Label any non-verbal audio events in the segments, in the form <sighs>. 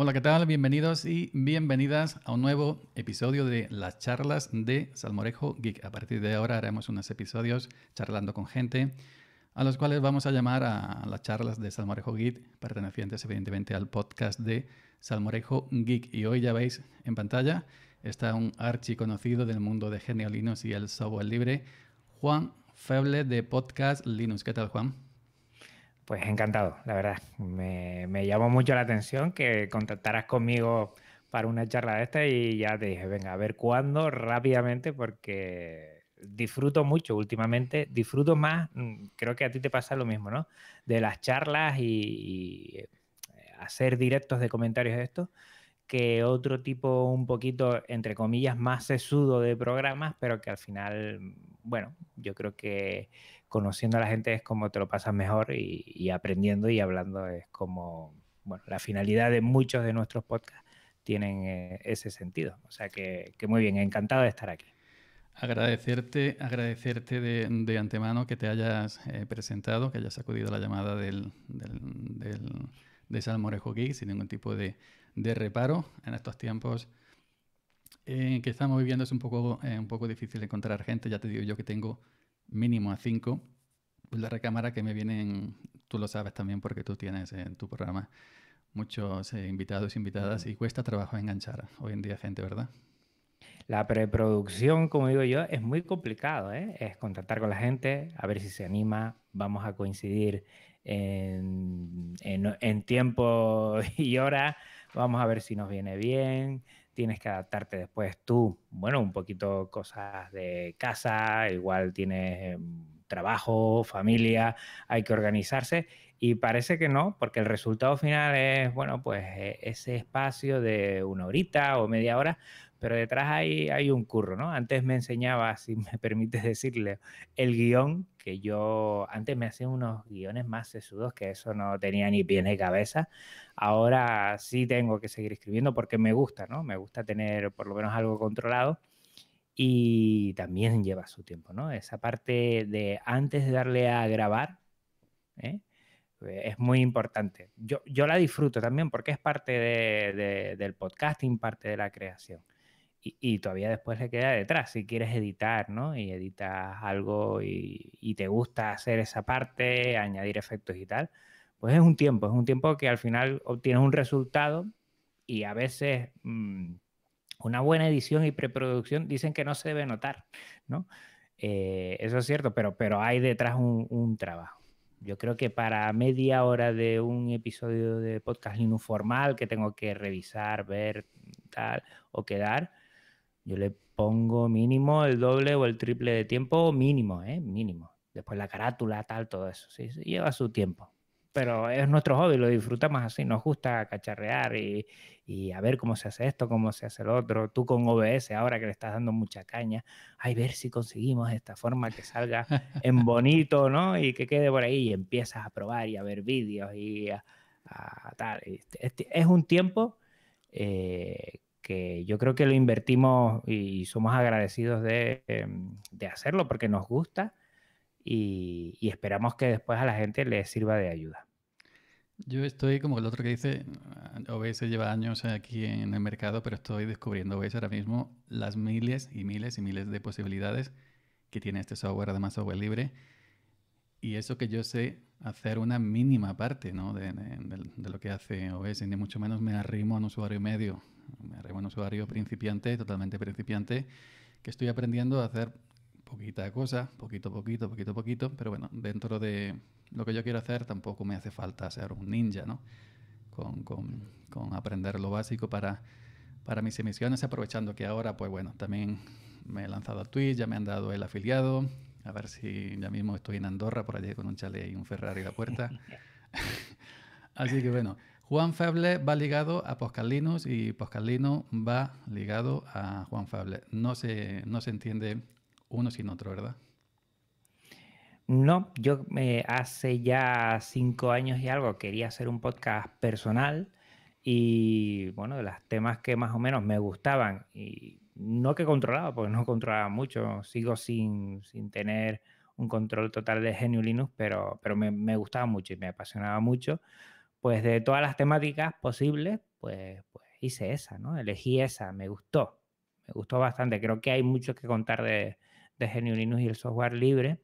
Hola, ¿qué tal? Bienvenidos y bienvenidas a un nuevo episodio de las charlas de Salmorejo Geek. A partir de ahora haremos unos episodios charlando con gente a los cuales vamos a llamar a las charlas de Salmorejo Geek, pertenecientes evidentemente al podcast de Salmorejo Geek. Y hoy ya veis en pantalla está un conocido del mundo de Genio Linux y el software libre, Juan Feble de Podcast Linux. ¿Qué tal, Juan? Pues encantado, la verdad. Me, llamó mucho la atención que contactaras conmigo para una charla de esta y ya te dije, venga, a ver cuándo rápidamente porque disfruto mucho últimamente, disfruto más, mm, creo que a ti te pasa lo mismo, ¿no? De las charlas y, eh, hacer directos de comentarios de esto que otro tipo un poquito, entre comillas, más sesudo de programas, pero que al final, mm, bueno, yo creo que conociendo a la gente es como te lo pasas mejor y, aprendiendo y hablando es como, bueno, la finalidad de muchos de nuestros podcasts tienen eh, ese sentido. O sea que, muy bien, encantado de estar aquí agradecerte, agradecerte de, antemano que te hayas eh, presentado, que hayas acudido a la llamada del, de Salmorejo Geek sin ningún tipo de, reparo en estos tiempos en eh, que estamos viviendo. Es un poco, un poco difícil encontrar gente, ya te digo yo que tengo mínimo a cinco, pues la recámara que me vienen, tú lo sabes también porque tú tienes en tu programa muchos eh, invitados e invitadas, y cuesta trabajo enganchar hoy en día gente, ¿verdad? La preproducción, como digo yo, es muy complicado, ¿eh? es contactar con la gente, a ver si se anima, vamos a coincidir en tiempo <laughs> y hora, vamos a ver si nos viene bien, tienes que adaptarte después tú, bueno, un poquito cosas de casa, igual tienes em, trabajo, familia, hay que organizarse y parece que no, porque el resultado final es, bueno, pues e, ese espacio de una horita o media hora, pero detrás hay, hay un curro, ¿no? Antes me enseñaba, <laughs> si me permites decirle, el guión, que yo antes me hacía unos guiones más sesudos, que eso no tenía ni pies ni cabeza. Ahora sí tengo que seguir escribiendo porque me gusta, ¿no? Me gusta tener por lo menos algo controlado y también lleva su tiempo, ¿no? Esa parte de antes de darle a grabar, ¿eh? Eh, es muy importante. Yo, yo la disfruto también porque es parte del podcasting, parte de la creación. Y, todavía después le queda detrás si quieres editar, ¿no? Y editas algo y, te gusta hacer esa parte, añadir efectos y tal. Pues es un tiempo, es un tiempo que al final obtienes un resultado y a veces mm, una buena edición y preproducción dicen que no se debe notar, ¿no? Eh, eso es cierto, pero, pero hay detrás un trabajo. Yo creo que para media hora de un episodio de podcast informal que tengo que revisar, ver, tal o quedar, yo le pongo mínimo el doble o el triple de tiempo, mínimo, ¿eh? mínimo. Después la carátula, tal, todo eso. lleva su tiempo pero es nuestro hobby, lo disfrutamos así, nos gusta cacharrear y, a ver cómo se hace esto, cómo se hace el otro. Tú con OBS, ahora que le estás dando mucha caña, ay, ver si conseguimos esta forma que salga en <laughs> bonito, ¿no? Y que quede por ahí y empiezas a probar y a ver vídeos y a, tal. Es un tiempo eh, que yo creo que lo invertimos y somos agradecidos em, de, hacerlo porque nos gusta. Y, y, esperamos que después a la gente le sirva de ayuda. Yo estoy como el otro que dice, ah, OBS lleva años aquí en el mercado, pero estoy descubriendo OBS ahora mismo las miles y miles y miles de posibilidades que tiene este software, además software libre. Y eso que yo sé hacer una mínima parte ¿no? de, de, lo que hace OBS, ni mucho menos me arrimo a un usuario medio, me arrimo a un usuario principiante, totalmente principiante, que estoy aprendiendo a hacer poquita cosa, poquito a poquito, poquito a poquito, pero bueno, dentro de lo que yo quiero hacer tampoco me hace falta ser un ninja, ¿no? Con, aprender lo básico para, para mis emisiones, aprovechando que ahora, pues bueno, también me he lanzado a Twitch, ya me han dado el afiliado, a ver si ya mismo estoy en Andorra por allí con un chale y un Ferrari a la puerta. <laughs> <laughs> Así que bueno, Juan Fable va ligado a Poscalinos y Poscalino va ligado a Juan Fable. No se, no se entiende uno sin otro, ¿verdad? No, yo eh, hace ya cinco años y algo quería hacer un podcast personal y bueno, de los temas que más o menos me gustaban y no que controlaba, porque no controlaba mucho, sigo sin, tener un control total de Genio Linux, pero, pero me, gustaba mucho y me apasionaba mucho, pues de todas las temáticas posibles, pues, pues hice esa, ¿no? Elegí esa, me gustó, me gustó bastante, creo que hay mucho que contar de, de Geniulinus y el software libre.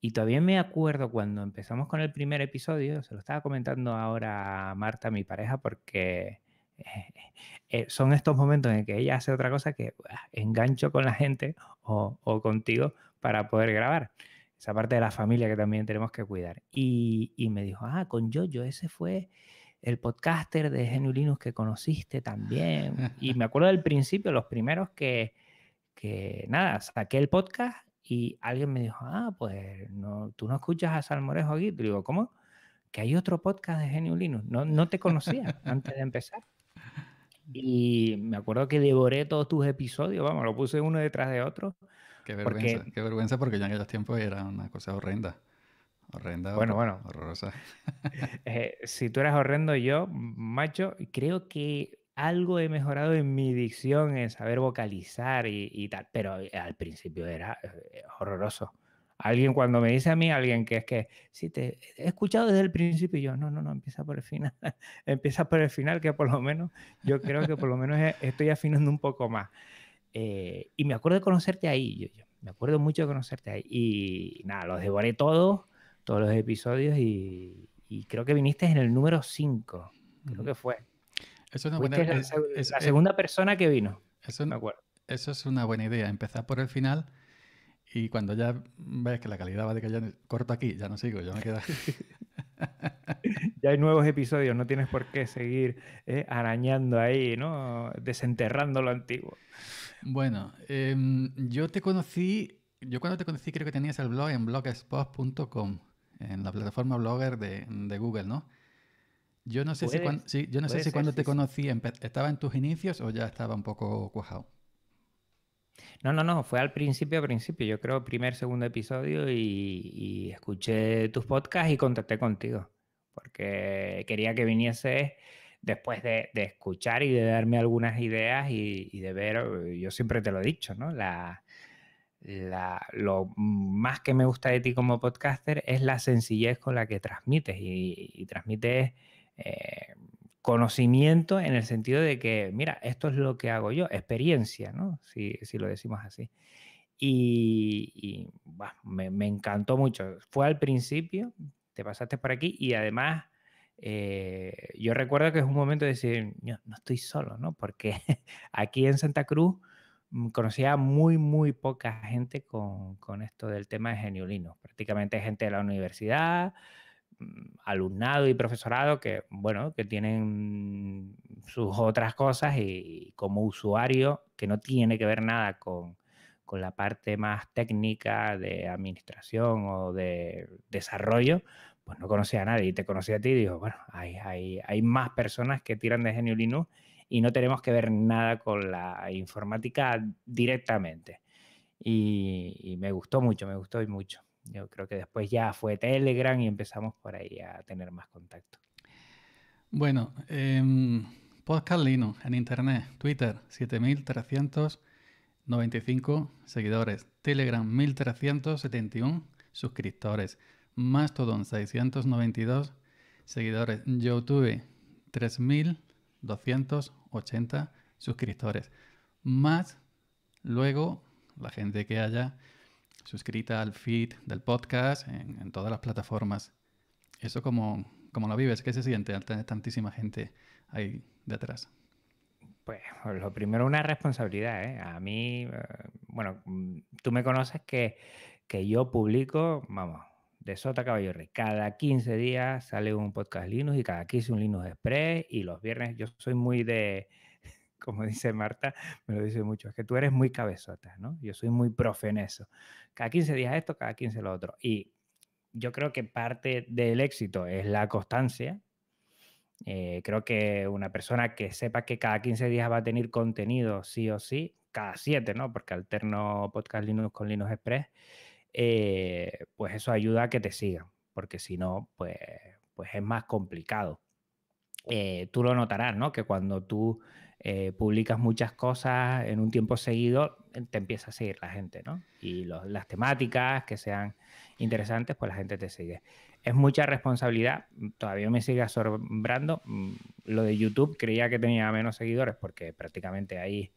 Y todavía me acuerdo cuando empezamos con el primer episodio, se lo estaba comentando ahora a Marta, mi pareja, porque eh, eh, son estos momentos en que ella hace otra cosa que engancho con la gente o, contigo para poder grabar. Esa parte de la familia que también tenemos que cuidar. Y, me dijo, ah, con Jojo, ese fue el podcaster de Genulinus que conociste también. Y me acuerdo del principio, los primeros que, que nada, saqué el podcast y alguien me dijo, ah, pues no, tú no escuchas a Salmorejo aquí. te digo, ¿cómo? Que hay otro podcast de Genio No, te conocía antes de empezar. Y me acuerdo que devoré todos tus episodios, vamos, lo puse uno detrás de otro. Qué vergüenza, qué vergüenza, porque ya en aquellos tiempos era una cosa horrenda. Horrenda, bueno, bueno. horrorosa. <laughs> Eh, si tú eras horrendo, yo, macho, creo que algo he mejorado en mi dicción, en saber vocalizar y, tal, pero eh, al principio era eh, horroroso. Alguien cuando me dice a mí, alguien que es que, sí, te he escuchado desde el principio y yo, no, no, no, empieza por el final, <laughs> empieza por el final, que por lo menos, yo creo que por lo menos e, estoy afinando un poco más. Eh, y me acuerdo de conocerte ahí, yo, yo, me acuerdo mucho de conocerte ahí. Y nada, los devoré todos, todos los episodios y, creo que viniste en el número 5, creo que fue. Eso es una buena la segunda persona que vino. Eso, es una buena idea, empezar por el final y cuando ya ves que la calidad va de que ya corto aquí, ya no sigo, ya me aquí. <laughs> ya hay nuevos episodios, no tienes por qué seguir eh, arañando ahí, ¿no? Desenterrando lo antiguo. Bueno, em, yo te conocí, yo cuando te conocí creo que tenías el blog en blogspot.com, en la plataforma Blogger de Google, ¿no? Yo no sé si cuando, yo no sé si te conocí, ¿estaba en tus inicios o ya estaba un poco cuajado? No, no, no, fue al principio, al principio, yo creo primer, segundo episodio y, escuché tus podcasts y contacté contigo, porque quería que viniese después de, escuchar y de darme algunas ideas y, de ver, yo siempre te lo he dicho, ¿no? La, lo más que me gusta de ti como podcaster es la sencillez con la que transmites y transmites eh, conocimiento en el sentido de que, mira, esto es lo que hago yo, experiencia, ¿no? Si, lo decimos así. Y, me, encantó mucho. Fue al principio, te pasaste por aquí y además eh, yo recuerdo que es un momento de decir, no, estoy solo, ¿no? Porque <laughs> aquí en Santa Cruz mm, conocía muy, muy poca gente con, esto del tema de geniulino. Prácticamente gente de la universidad, alumnado y profesorado que, bueno, que tienen sus otras cosas y como usuario que no tiene que ver nada con, la parte más técnica de administración o de desarrollo, pues no conocía a nadie y te conocía a ti y digo, bueno, hay, hay, más personas que tiran de genio Linux y no tenemos que ver nada con la informática directamente. Y, y me gustó mucho, me gustó y mucho. Yo creo que después ya fue Telegram y empezamos por ahí a tener más contacto. Bueno, em, Podcast Linux en Internet, Twitter 7.395 seguidores, Telegram 1.371 suscriptores, Mastodon 692 seguidores, YouTube 3.280 suscriptores, más luego la gente que haya suscrita al feed del podcast en, todas las plataformas. Eso como, como lo vives, ¿qué se siente al tener tantísima gente ahí detrás? Pues lo primero, una responsabilidad. ¿eh? A mí, eh, bueno, mm, tú me conoces que, yo publico, vamos, de Sota Caballero. Cada 15 días sale un podcast Linux y cada 15 un Linux Express. Y los viernes, yo soy muy de, como dice Marta, me lo dice mucho, es que tú eres muy cabezota, ¿no? Yo soy muy profe en eso. Cada 15 días esto, cada 15 lo otro. Y yo creo que parte del éxito es la constancia. Eh, creo que una persona que sepa que cada 15 días va a tener contenido sí o sí, cada 7, ¿no? Porque alterno podcast Linux con Linux Express, eh, pues eso ayuda a que te sigan, porque si no, pues, pues es más complicado. Eh, tú lo notarás, ¿no? Que cuando tú eh, publicas muchas cosas en un tiempo seguido, eh, te empieza a seguir la gente, ¿no? Y las temáticas que sean interesantes, pues la gente te sigue. Es mucha responsabilidad, todavía me sigue asombrando. Mm, lo de YouTube creía que tenía menos seguidores porque prácticamente ahí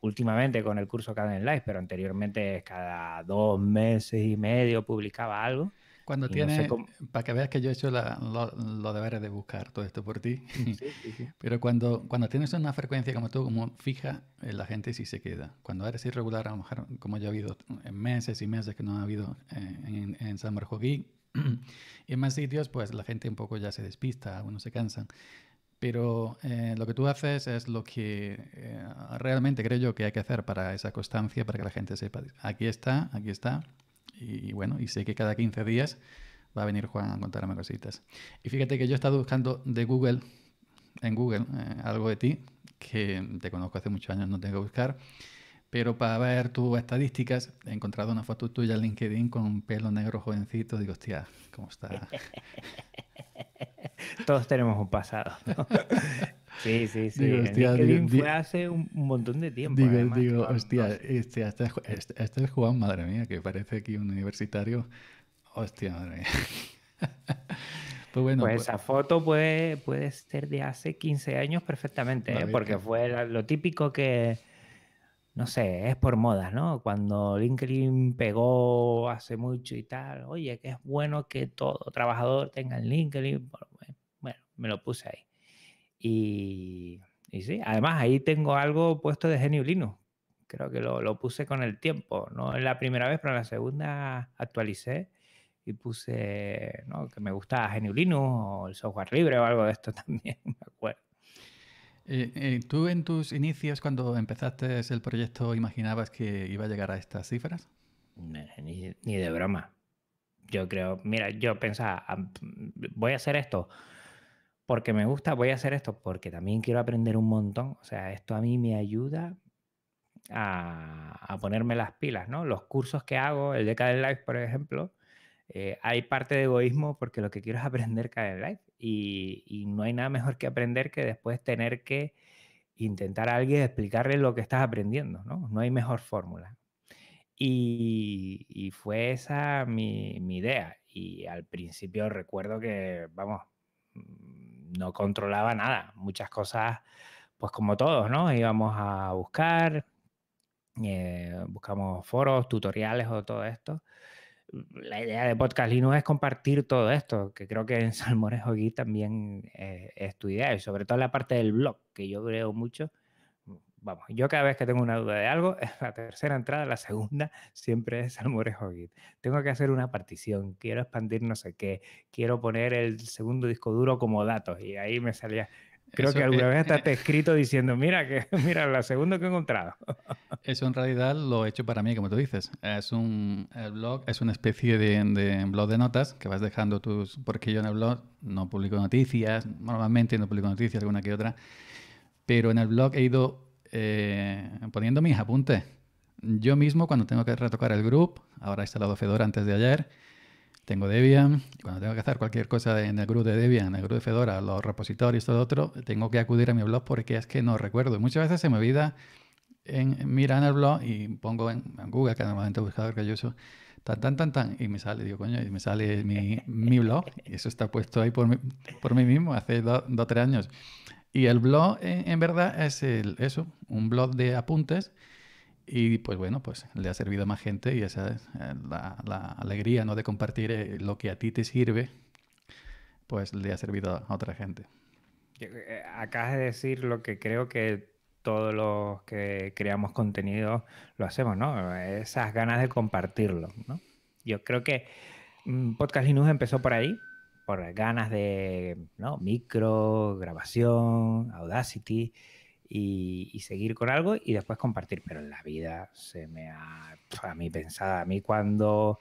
últimamente con el curso en Live, pero anteriormente cada dos meses y medio publicaba algo. Cuando tienes, para que veas que yo he hecho lo, los deberes de buscar todo esto por ti, <laughs> pero cuando, cuando tienes una frecuencia como tú, como fija, eh, la gente sí se queda. Cuando eres irregular, a lo mejor, como yo ha habido meses y meses que no ha habido eh, en, en San y <clears throat> en más sitios, pues la gente un poco ya se despista, algunos se cansan. Pero eh, lo que tú haces es lo que realmente creo yo que hay que hacer para esa constancia, para que la gente sepa, aquí está, aquí está, y, bueno, y sé que cada 15 días va a venir Juan a contarme cositas. Y fíjate que yo he estado buscando de Google, en Google, eh, algo de ti, que te conozco hace muchos años, no tengo que buscar. Pero para ver tus estadísticas, he encontrado una foto tuya en LinkedIn con un pelo negro jovencito. Digo, hostia, ¿cómo está? <laughs> Todos tenemos un pasado. ¿no? <laughs> Sí, sí, sí. Digo, fue hace un montón de tiempo. Digo, digo hostia, este, es jugado, madre mía, que parece aquí un universitario. Hostia, madre mía. <laughs> pues bueno. Pues, pues, esa foto puede, puede ser de hace 15 años perfectamente, ¿eh? porque fue lo típico que. No sé, es por moda, ¿no? Cuando LinkedIn pegó hace mucho y tal, oye, que es bueno que todo trabajador tenga LinkedIn. Bueno, me lo puse ahí. Y, sí, además ahí tengo algo puesto de Genio Creo que lo, lo, puse con el tiempo, no en la primera vez, pero en la segunda actualicé y puse ¿no? que me gustaba Genio o el software libre o algo de esto <laughs> también, me acuerdo. Eh, eh, ¿Tú en tus inicios, cuando empezaste el proyecto, imaginabas que iba a llegar a estas cifras? Ni, ni de broma. Yo creo, mira, yo pensaba, ah, voy a hacer esto porque me gusta, voy a hacer esto porque también quiero aprender un montón. O sea, esto a mí me ayuda a, a ponerme las pilas, ¿no? Los cursos que hago, el de Caden Life, por ejemplo, eh, hay parte de egoísmo porque lo que quiero es aprender Caden Life y, y, no hay nada mejor que aprender que después tener que intentar a alguien explicarle lo que estás aprendiendo, ¿no? No hay mejor fórmula. Y, y, fue esa mi, mi idea. Y al principio recuerdo que, vamos, no controlaba nada. Muchas cosas, pues como todos, ¿no? Íbamos a buscar, eh, buscamos foros, tutoriales o todo esto. La idea de Podcast Linux es compartir todo esto, que creo que en <laughs> Salmones Hoy también eh, es tu idea, y sobre todo la parte del blog, que yo creo mucho vamos, yo cada vez que tengo una duda de algo, la tercera entrada, la segunda, <laughs> siempre es Salmorejo Git. Tengo que hacer una partición, quiero expandir no sé qué, quiero poner el segundo disco duro como datos y ahí me salía... Creo que alguna vez estás eh, eh, escrito diciendo, mira, que <laughs> mira, la segunda que he encontrado. <laughs> Eso en realidad lo he hecho para mí, como tú dices. Es un blog, es una especie de, de, blog de notas que vas dejando tus... Porque yo en el blog no publico noticias, normalmente no publico noticias, alguna que otra. Pero en el blog he ido eh, poniendo mis apuntes. Yo mismo cuando tengo que retocar el grupo ahora he instalado Fedora antes de ayer, tengo Debian, cuando tengo que hacer cualquier cosa en el grupo de Debian, en el group de Fedora, los repositorios, todo lo otro, tengo que acudir a mi blog porque es que no recuerdo. Muchas veces se me olvida en, mirar en el blog y pongo en, Google, que normalmente buscador que yo uso, tan, tan, tan, tan, y me sale, digo, coño, y me sale mi, mi blog, y eso está puesto ahí por, por mí mismo hace dos o tres años. Y el blog, en, verdad, es eso, un blog de apuntes. Y pues bueno, pues le ha servido a más gente y esa es eh, la, alegría ¿no? de compartir eh, lo que a ti te sirve, pues le ha servido a otra gente. Eh, acabas de decir lo que creo que todos los que creamos contenido lo hacemos, ¿no? Esas ganas de compartirlo, ¿no? Yo creo que mm, Podcast Linux empezó por ahí, por ganas de micro, grabación, Audacity y, seguir con algo y después compartir. Pero en la vida se me ha, a mí pensada, a mí cuando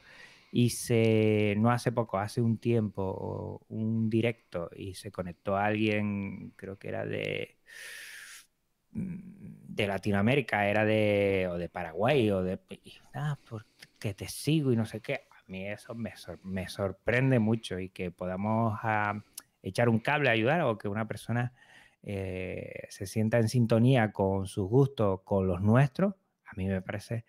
hice, no hace poco, hace un tiempo, un directo y se conectó a alguien, creo que era de mm, de Latinoamérica, era de, o de Paraguay, o de, ah, porque te sigo y no sé qué, mí eso me, sorprende mucho y que podamos ah, echar un cable, a ayudar o que una persona eh, se sienta en sintonía con sus gustos, con los nuestros, a mí me parece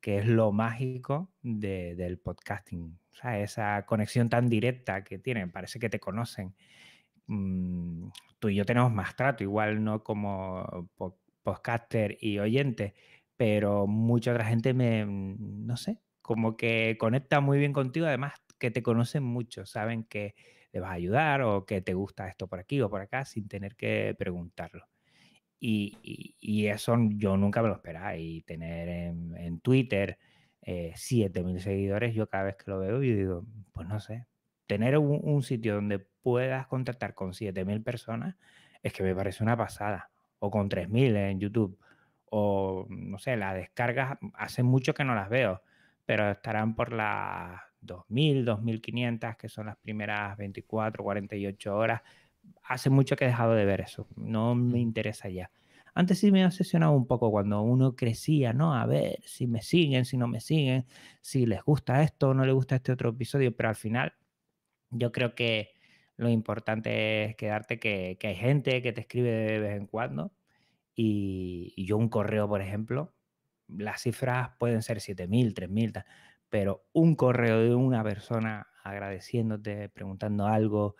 que es lo mágico del podcasting. esa conexión tan directa que tienen, parece que te conocen. Mm, tú y yo tenemos más trato, igual no como podcaster y oyente, pero mucha otra gente me, mm, no sé, como que conecta muy bien contigo, además que te conocen mucho, saben que te vas a ayudar o que te gusta esto por aquí o por acá sin tener que preguntarlo. Y, eso yo nunca me lo esperaba. Y tener en, Twitter 7.000 eh, seguidores, yo cada vez que lo veo, yo digo, pues no sé, tener un, un sitio donde puedas contactar con 7.000 personas es que me parece una pasada. O con 3.000 en YouTube. O no sé, las descargas, hace mucho que no las veo pero estarán por las 2.000, 2.500, que son las primeras 24, 48 horas. Hace mucho que he dejado de ver eso, no me mm. interesa ya. Antes sí me obsesionaba un poco cuando uno crecía, ¿no? A ver si me siguen, si no me siguen, si les gusta esto o no les gusta este otro episodio, pero al final yo creo que lo importante es quedarte que, hay gente que te escribe de vez en cuando y yo un correo, por ejemplo, las cifras pueden ser 7.000, 3.000, pero un correo de una persona agradeciéndote, preguntando algo,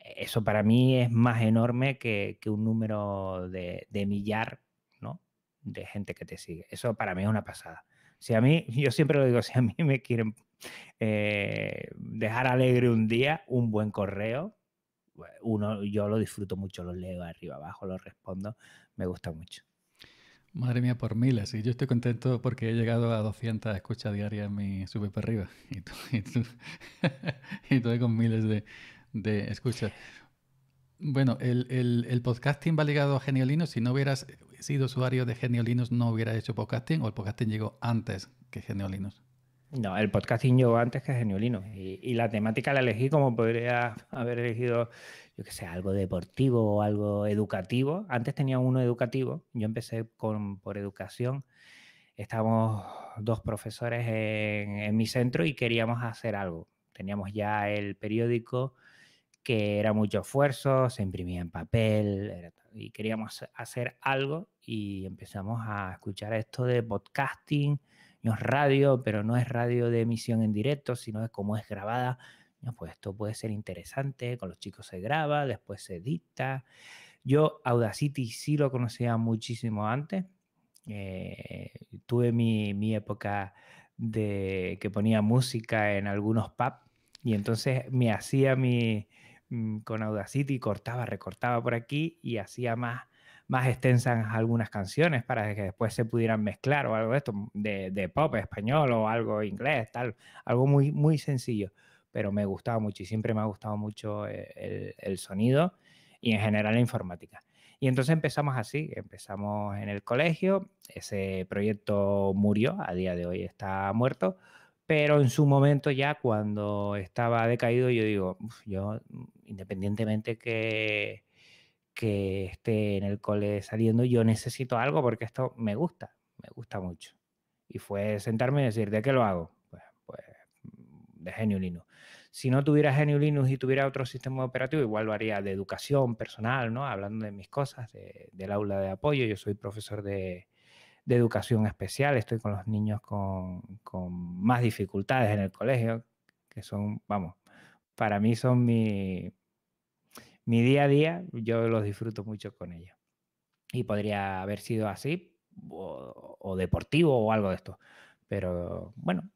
eso para mí es más enorme que, un número de, millar, ¿no? De gente que te sigue. Eso para mí es una pasada. Si a mí, yo siempre lo digo, <laughs> si a mí me quieren eh, dejar alegre un día, un buen correo, uno, yo lo disfruto mucho, lo leo arriba abajo, lo respondo, me gusta mucho. Madre mía, por miles. Y yo estoy contento porque he llegado a 200 escuchas diarias en mi Sube para arriba. Y tú, <laughs> y tú, <laughs> con miles de, escuchas. Bueno, el, podcasting va ligado a Geniolinos. Si no hubieras sido usuario de Geniolinos, no hubiera hecho podcasting o el podcasting llegó antes que Geniolinos. No, el podcasting yo antes que Geniolino. Y, la temática la elegí como podría haber elegido, yo que sé, algo deportivo o algo educativo. Antes tenía uno educativo. Yo empecé con, por educación. Estábamos dos profesores en, mi centro y queríamos hacer algo. Teníamos ya el periódico que era mucho esfuerzo, se imprimía en papel y queríamos hacer algo y empezamos a escuchar esto de podcasting es radio, pero no es radio de emisión en directo, sino es como es grabada. Pues esto puede ser interesante, con los chicos se graba, después se edita. Yo Audacity sí lo conocía muchísimo antes. Eh, tuve mi, mi, época de que ponía música en algunos pubs y entonces me hacía mi, mm, con Audacity, cortaba, recortaba por aquí y hacía más más extensas algunas canciones para que después se pudieran mezclar o algo de esto, mm, de, pop español o algo inglés, tal, algo muy, muy sencillo. Pero me gustaba mucho y siempre me ha gustado mucho eh, el, el sonido y en general la informática. Y entonces empezamos así, empezamos en el colegio, ese proyecto murió, a día de hoy está muerto, pero en su momento ya cuando estaba decaído yo digo, yo mm, independientemente que, que esté en el cole saliendo, yo necesito algo porque esto me gusta, me gusta mucho. Y fue sentarme y decir, ¿de qué lo hago? Pues, pues de Genio Si no tuviera Genio Linux y tuviera otro sistema operativo, igual lo haría de educación personal, ¿no? Hablando de mis cosas, del aula de apoyo. Yo soy profesor de, educación especial, estoy con los niños con, con más dificultades en el colegio, que son, vamos, para mí son mi, mi día a día, yo los disfruto mucho con ella Y podría haber sido así, o, deportivo, o algo de esto. Pero bueno,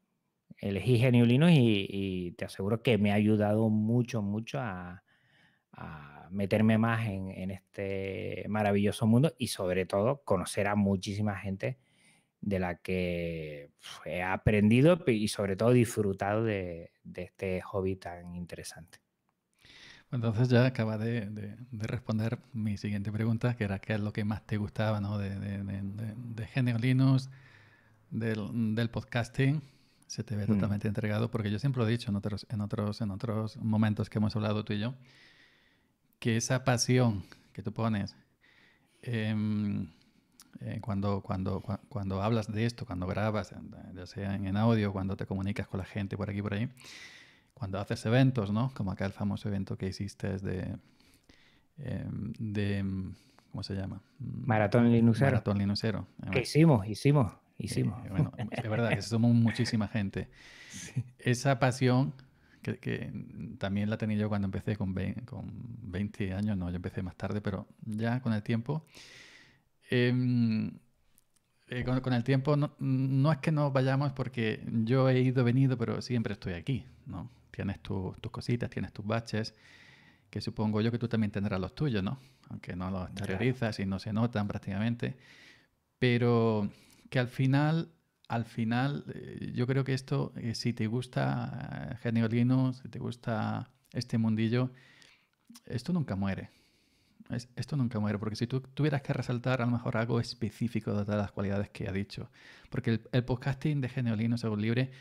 elegí Geniulino y, te aseguro que me ha ayudado mucho, mucho a, meterme más en, este maravilloso mundo y sobre todo conocer a muchísima gente de la que he aprendido y sobre todo disfrutado de este hobby tan interesante. Entonces ya acaba de, responder mi siguiente pregunta, que era qué es lo que más te gustaba de, de Linux, del, podcasting. Se te ve mm. totalmente entregado, porque yo siempre lo he dicho en otros, en, otros, momentos que hemos hablado tú y yo, que esa pasión que tú pones em, eh, cuando, cuando, cuando hablas de esto, cuando grabas, ya sea en audio, cuando te comunicas con la gente por aquí por ahí, cuando haces eventos, ¿no? Como el famoso evento que hiciste de, em, de em, ¿cómo se llama? Maratón Linusero. Maratón Que hicimos, hicimos, hicimos. Eh, es verdad que somos muchísima gente. <laughs> Esa pasión que, también la tenía yo cuando empecé con 20, con 20 años, no, yo empecé más tarde, pero ya con el tiempo... Em, eh, con, el tiempo no, es que no vayamos porque yo he ido, venido, pero siempre estoy aquí, ¿no? tienes tus cositas, tienes tus baches, que supongo yo que tú también tendrás los tuyos, ¿no? Aunque no los exteriorizas y no se notan prácticamente, pero que al final, al final, eh, yo creo que esto, eh, si te gusta eh, Genio si te gusta este mundillo, esto nunca muere. esto nunca muere, porque si tú tuvieras que resaltar a lo mejor algo específico de todas las cualidades que ha dicho, porque el, podcasting de Genio es libre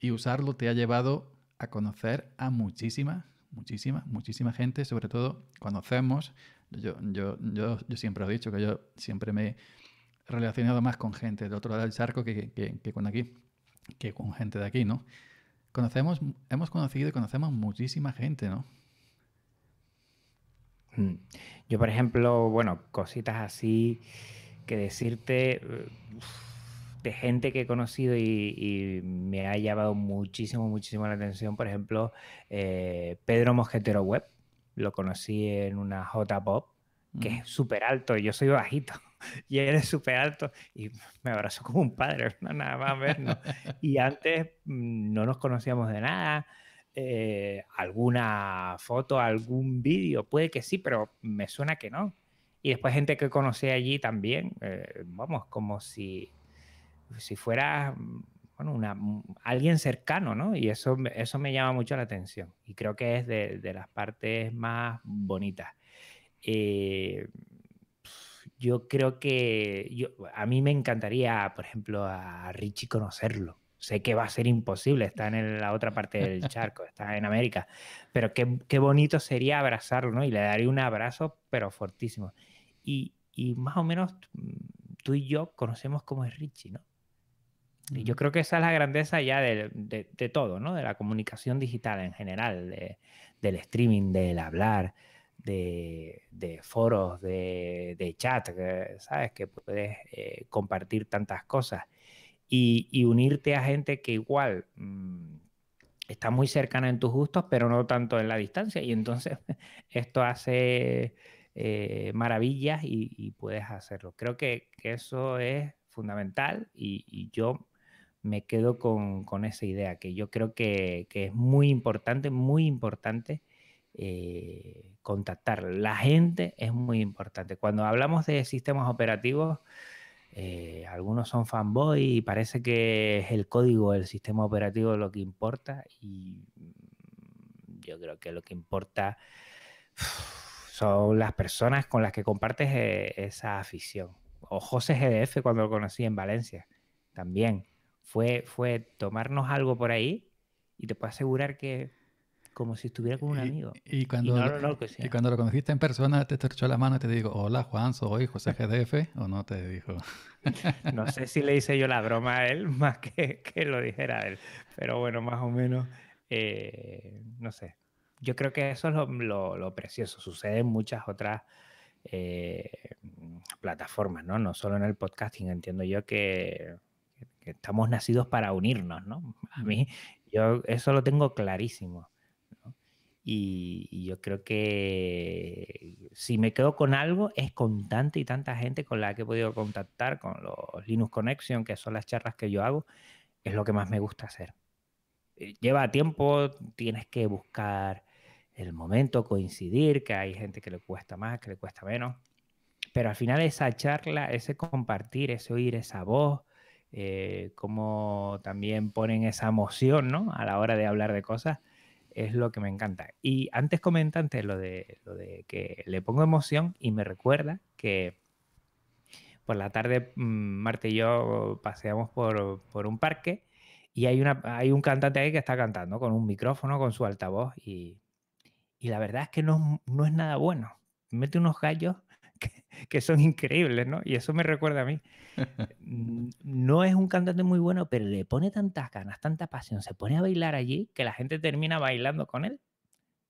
y usarlo te ha llevado a conocer a muchísima, muchísima, muchísima gente, sobre todo conocemos, yo, yo, siempre he dicho, que yo siempre me he relacionado más con gente de otro lado del charco que, con aquí, que con gente de aquí, ¿no? Conocemos, hemos conocido y conocemos muchísima gente, ¿no? Mm. Yo, por ejemplo, bueno, cositas así que decirte... Eh, de gente que he conocido y, me ha llamado muchísimo, muchísimo la atención. Por ejemplo, eh, Pedro Mosquetero Web, lo conocí en una J-Pop, que mm. es súper alto, yo soy bajito. <laughs> Y él es súper alto y me abrazó como un padre, <laughs> no, nada más no y antes mm, no nos conocíamos de nada, eh, alguna foto, algún vídeo, puede que sí, pero me suena que no. Y después gente que conocí allí también, eh, vamos, como si si fuera mm, bueno, una, mm, alguien cercano, ¿no? Y eso, eso me llama mucho la atención y creo que es de, las partes más bonitas. Eh, yo creo que a mí me encantaría, por ejemplo, a Richie conocerlo. Sé que va a ser imposible, está en la otra parte del <laughs> charco, está en América, pero qué, bonito sería abrazarlo, ¿no? Y le daría un abrazo, pero fortísimo. y más o menos mm, tú y yo conocemos cómo es Richie, ¿no? yo creo que esa es la grandeza ya de, todo, ¿no? De la comunicación digital en general, del streaming, del hablar, de, foros, de, chat, ¿sabes? Que puedes eh, compartir tantas cosas y, unirte a gente que igual mm, está muy cercana en tus gustos, pero no tanto en la distancia. Y entonces <laughs> esto hace eh, maravillas y, puedes hacerlo. Creo que, eso es fundamental y, yo me quedo con, esa idea, que yo creo que, es muy importante, muy importante eh, contactar. La gente es muy importante. Cuando hablamos de sistemas operativos, eh, algunos son fanboy y parece que es el código, el sistema operativo lo que importa y mm, yo creo que lo que importa <sighs> son las personas con las que compartes eh, esa afición. O José GDF cuando lo conocí en Valencia, también. Fue, fue tomarnos algo por ahí y te puedo asegurar que como si estuviera con un amigo. Y, cuando, y, lo, cuando lo conociste en persona, te estrechó la mano y te digo, hola Juan, soy José GDF, o no te dijo. <laughs> no sé si le hice yo la broma a él <laughs> más que, que lo dijera él, pero bueno, más o menos, eh, no sé. Yo creo que eso es lo, lo, precioso, sucede en muchas otras eh, plataformas, ¿no? No solo en el podcasting, entiendo yo que estamos nacidos para unirnos, ¿no? A mí, yo eso lo tengo clarísimo. y, yo creo que si me quedo con algo es con tanta y tanta gente con la que he podido contactar, con los Linux Connection, que son las charlas que yo hago, es lo que más me gusta hacer. Eh, lleva tiempo, tienes que buscar el momento, coincidir, que hay gente que le cuesta más, que le cuesta menos. Pero al final esa charla, ese compartir, ese oír esa voz, eh, cómo también ponen esa emoción ¿no? a la hora de hablar de cosas, es lo que me encanta. Y antes comentante lo de, que le pongo emoción y me recuerda que por la tarde mm, Marte y yo paseamos por, un parque y hay, una, hay un cantante ahí que está cantando con un micrófono, con su altavoz y, y la verdad es que no es nada bueno. Mete unos gallos <laughs> que, son increíbles, ¿no? Y eso me recuerda a mí. <laughs> No es un cantante muy bueno, pero le pone tantas ganas, tanta pasión, se pone a bailar allí que la gente termina bailando con él,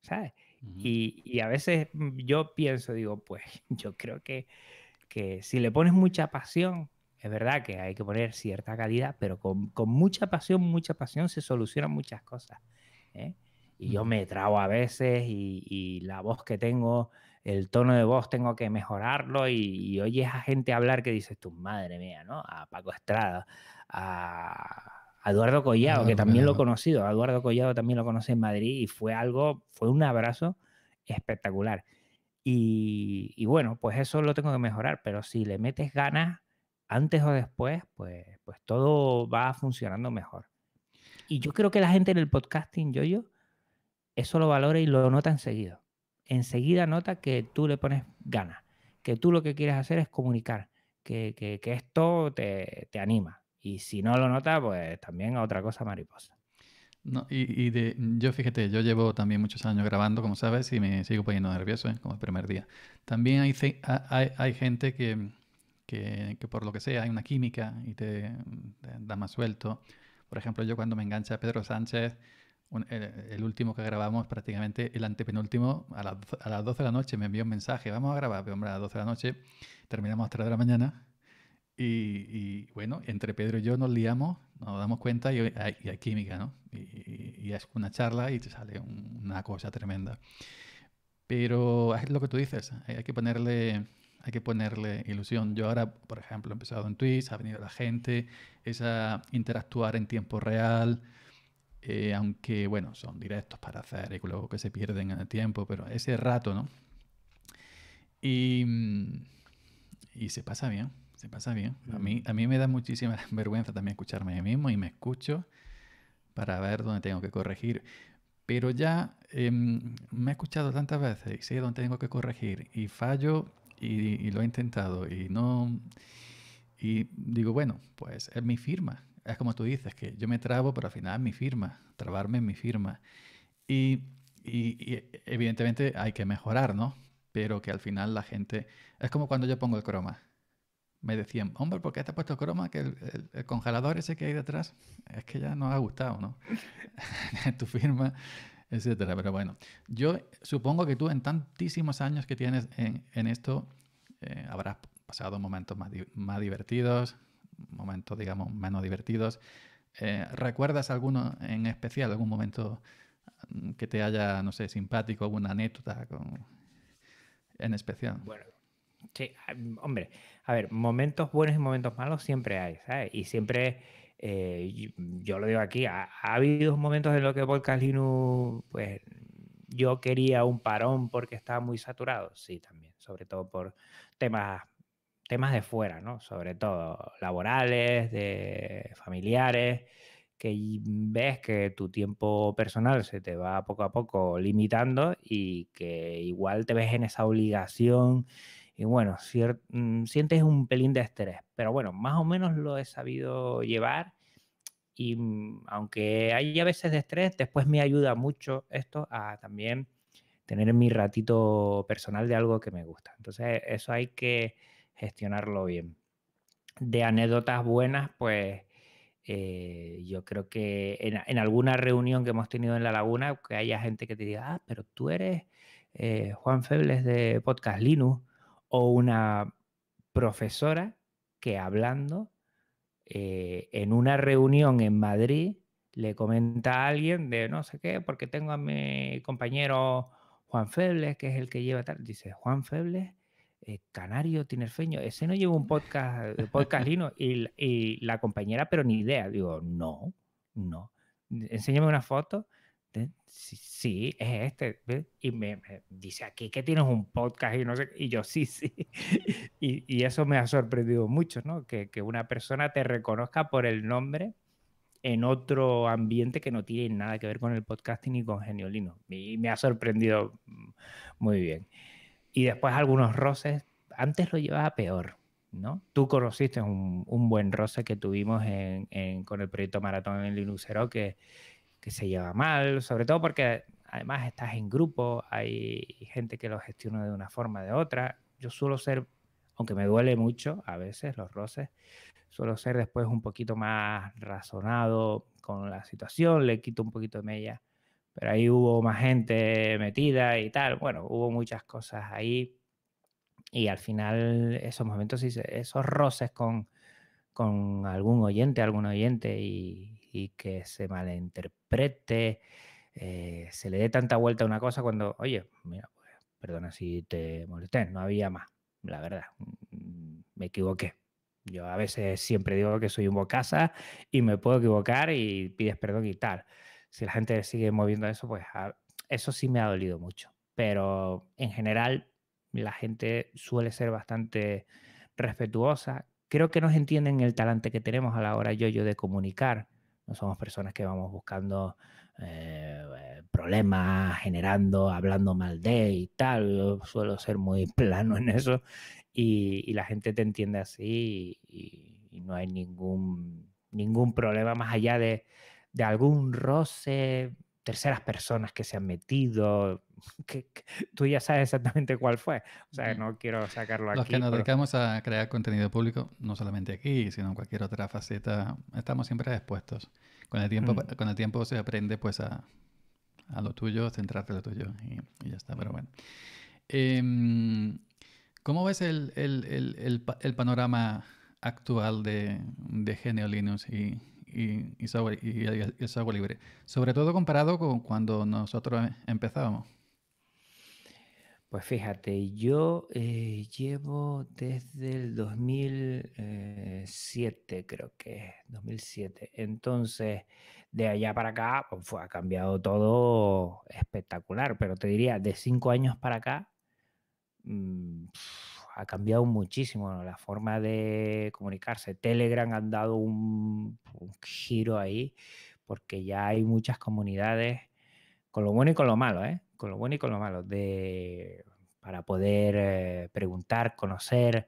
¿sabes? y, a veces mm, yo pienso, digo, pues <laughs> yo creo que, que si le pones mucha pasión, es verdad que hay que poner cierta calidad, pero con, mucha pasión, mucha pasión se solucionan muchas cosas. ¿eh? Y yo me trago a veces y, y, la voz que tengo el tono de voz tengo que mejorarlo y, oyes a gente hablar que dices tu madre mía, ¿no? A Paco Estrada, a, Eduardo Collado, que también lo he conocido, Eduardo Collado también lo conocí en Madrid y fue algo, fue un abrazo espectacular. Y, bueno, pues eso lo tengo que mejorar, pero si le metes ganas, antes o después, pues, pues todo va funcionando mejor. Y yo creo que la gente en el podcasting, yo, yo, eso lo valora y lo nota enseguida enseguida nota que tú le pones ganas, que tú lo que quieres hacer es comunicar, que, esto te, anima. Y si no lo nota, pues también a otra cosa mariposa. No, y, de, yo fíjate, yo llevo también muchos años grabando, como sabes, y me sigo poniendo nervioso, ¿eh? como el primer día. También hay, hay, gente que, por lo que sea hay una química y te, da más suelto. Por ejemplo, yo cuando me engancha Pedro Sánchez, el, último que grabamos, prácticamente el antepenúltimo, a, a las 12 de la noche me envió un mensaje, vamos a grabar, pero hombre, a las 12 de la noche, terminamos a 3 de la mañana. Y, bueno, entre Pedro y yo nos liamos, nos damos cuenta y, ah, hay, química, ¿no? Y, es una charla y te sale una cosa tremenda. Pero es lo que tú dices, hay, que ponerle, hay que ponerle ilusión. Yo ahora, por ejemplo, he empezado en Twitch, ha venido la gente, es a interactuar en tiempo real, eh, aunque bueno, son directos para hacer y luego que se pierden en el tiempo, pero ese rato, ¿no? Y, mm, y se pasa bien, se pasa bien. A mí, mm. a mí me da muchísima <laughs> vergüenza también escucharme a mí mismo y me escucho para ver dónde tengo que corregir. Pero ya em, me he escuchado tantas veces y sé dónde tengo que corregir y fallo y, y lo he intentado y no... Y digo, bueno, pues es mi firma, es como tú dices, que yo me trabo, pero al final es mi firma, trabarme es mi firma. Y, y, evidentemente hay que mejorar, ¿no? Pero que al final la gente... Es como cuando yo pongo el croma. Me decían, hombre, ¿por qué te has puesto croma? Que el, congelador ese que hay detrás es que ya no ha gustado, ¿no? <laughs> tu firma, etcétera. Pero bueno, yo supongo que tú en tantísimos años que tienes en, esto eh, habrás pasado momentos más, más divertidos, momentos, digamos, menos divertidos. Eh, ¿Recuerdas alguno en especial, algún momento mm, que te haya, no sé, simpático, alguna anécdota en especial? Bueno, sí, ah, hombre, a ver, momentos buenos y momentos malos siempre hay, ¿sabes? Y siempre, eh, mm, yo, lo digo aquí, ha, habido momentos en los que Volcas pues yo quería un parón porque estaba muy saturado, sí, también, sobre todo por temas temas de fuera, ¿no? Sobre todo laborales, de familiares, que ves que tu tiempo personal se te va poco a poco limitando y que igual te ves en esa obligación y bueno, mm, sientes un pelín de estrés, pero bueno, más o menos lo he sabido llevar y mm, aunque hay a veces de estrés, después me ayuda mucho esto a también tener mi ratito personal de algo que me gusta. Entonces, eso hay que gestionarlo bien. De anécdotas buenas, pues eh, yo creo que en, alguna reunión que hemos tenido en la laguna, que haya gente que te diga, ah, pero tú eres eh, Juan Febles de Podcast Linux, o una profesora que hablando eh, en una reunión en Madrid le comenta a alguien de no sé qué, porque tengo a mi compañero Juan Febles, que es el que lleva tal. Dice, Juan Febles eh, canario, tinerfeño, ese no lleva un podcast, eh, podcast <laughs> lino y, la compañera, pero ni idea. Digo, no, no. Enséñame una foto. sí, es este. Y me, dice aquí que tienes un podcast y yo, sí, sí. <laughs> y, eso me ha sorprendido mucho, ¿no? Que, una persona te reconozca por el nombre en otro ambiente que no tiene nada que ver con el podcasting ni con Geniolino. Y me ha sorprendido mm, muy bien y después algunos roces. Antes lo llevaba peor, ¿no? Tú conociste un, buen roce que tuvimos con el proyecto Maratón en Linuxero que, que se lleva mal, sobre todo porque además estás en grupo, hay gente que lo gestiona de una forma o de otra. Yo suelo ser, aunque me duele mucho a veces los roces, suelo ser después un poquito más razonado con la situación, le quito un poquito de mella pero ahí hubo más gente metida y tal. Bueno, hubo muchas cosas ahí y al final esos momentos, esos roces con, con algún oyente, algún oyente y, y que se malinterprete, eh, se le dé tanta vuelta a una cosa cuando, oye, mira, pues, perdona si te molesté, no había más, la verdad, mm, me equivoqué. Yo a veces siempre digo que soy un bocasa y me puedo equivocar y pides perdón y tal si la gente sigue moviendo eso, pues ah, eso sí me ha dolido mucho. Pero en general la gente suele ser bastante respetuosa. Creo que nos entienden el talante que tenemos a la hora yo, yo de comunicar. No somos personas que vamos buscando eh, eh, problemas, generando, hablando mal de y tal. suelo ser muy <laughs> plano en eso y, la gente te entiende así y, y no hay ningún, ningún problema más allá de, de algún roce, terceras personas que se han metido, <laughs> que, tú ya sabes exactamente cuál fue. O sea, no quiero sacarlo aquí. Los que nos dedicamos a crear contenido público, no solamente aquí, sino en cualquier otra faceta, estamos siempre expuestos. Con el tiempo, mm. con el tiempo se aprende pues a, a lo tuyo, centrarte en lo tuyo y, ya está, pero bueno. Em, ¿Cómo ves el, el, el, el, panorama actual de, de Linux y, y, y, agua, libre, sobre todo comparado con cuando nosotros empezábamos. Pues fíjate, yo eh, llevo desde el 2007, creo que 2007. Entonces, de allá para acá, pues, fue, ha cambiado todo espectacular, pero te diría, de cinco años para acá, mm, ha cambiado muchísimo la forma de comunicarse. Telegram han dado un, giro ahí porque ya hay muchas comunidades, con lo bueno y con lo malo, ¿eh? con lo bueno y con lo malo, de, para poder eh, preguntar, conocer,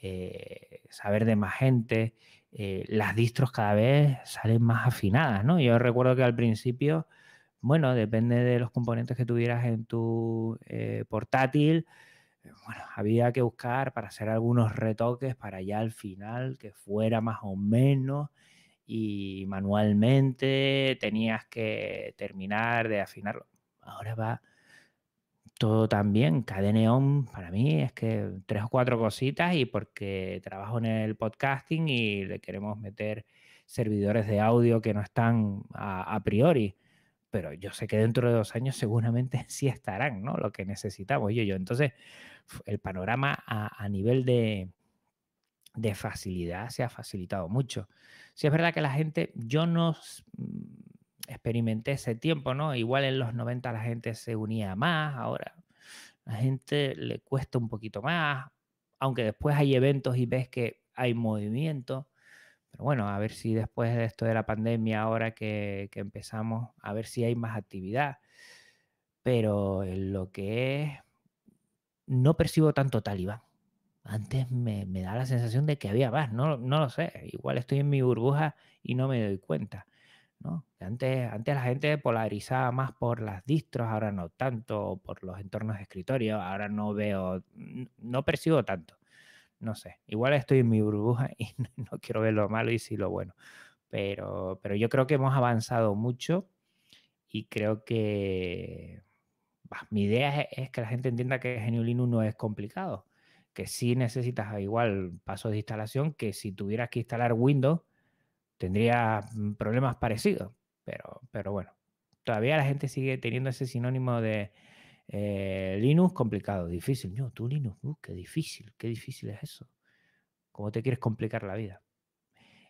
eh, saber de más gente. Eh, las distros cada vez salen más afinadas, ¿no? Yo recuerdo que al principio, bueno, depende de los componentes que tuvieras en tu portátil, bueno, había que buscar para hacer algunos retoques para ya al final que fuera más o menos y manualmente tenías que terminar de afinarlo. Ahora va todo tan bien. Cadeneón para mí es que tres o cuatro cositas y porque trabajo en el podcasting y le queremos meter servidores de audio que no están a priori pero yo sé que dentro de dos años seguramente <laughs> sí estarán, ¿no? Lo que necesitamos yo, yo. Entonces, el panorama a, nivel de, facilidad se ha facilitado mucho. Si sí, es verdad que la gente, yo no mm, experimenté ese tiempo, ¿no? Igual en los 90 la gente se unía más, ahora la gente le cuesta un poquito más, aunque después hay eventos y ves que hay movimiento, pero bueno, a ver si después de esto de la pandemia, ahora que, empezamos, a ver si hay más actividad. Pero en lo que es, no percibo tanto talibán. Antes me, da la sensación de que había más, no, lo sé. Igual estoy en mi burbuja y no me doy cuenta. Antes, antes la gente polarizaba más por las distros, ahora no tanto, por los entornos de escritorio, ahora no veo, no percibo tanto no sé. Igual estoy en mi burbuja <laughs> y no quiero ver lo malo y sí lo bueno. Pero, pero yo creo que hemos avanzado mucho y creo que mi idea es, que la gente entienda que GNU Linux no es complicado, que sí necesitas igual pasos de instalación, que si tuvieras que instalar Windows tendría mm, problemas parecidos, pero, pero bueno, todavía la gente sigue teniendo ese sinónimo de eh, Linux, complicado, difícil. No, tú Linux, uh, qué difícil, qué difícil es eso. ¿Cómo te quieres complicar la vida?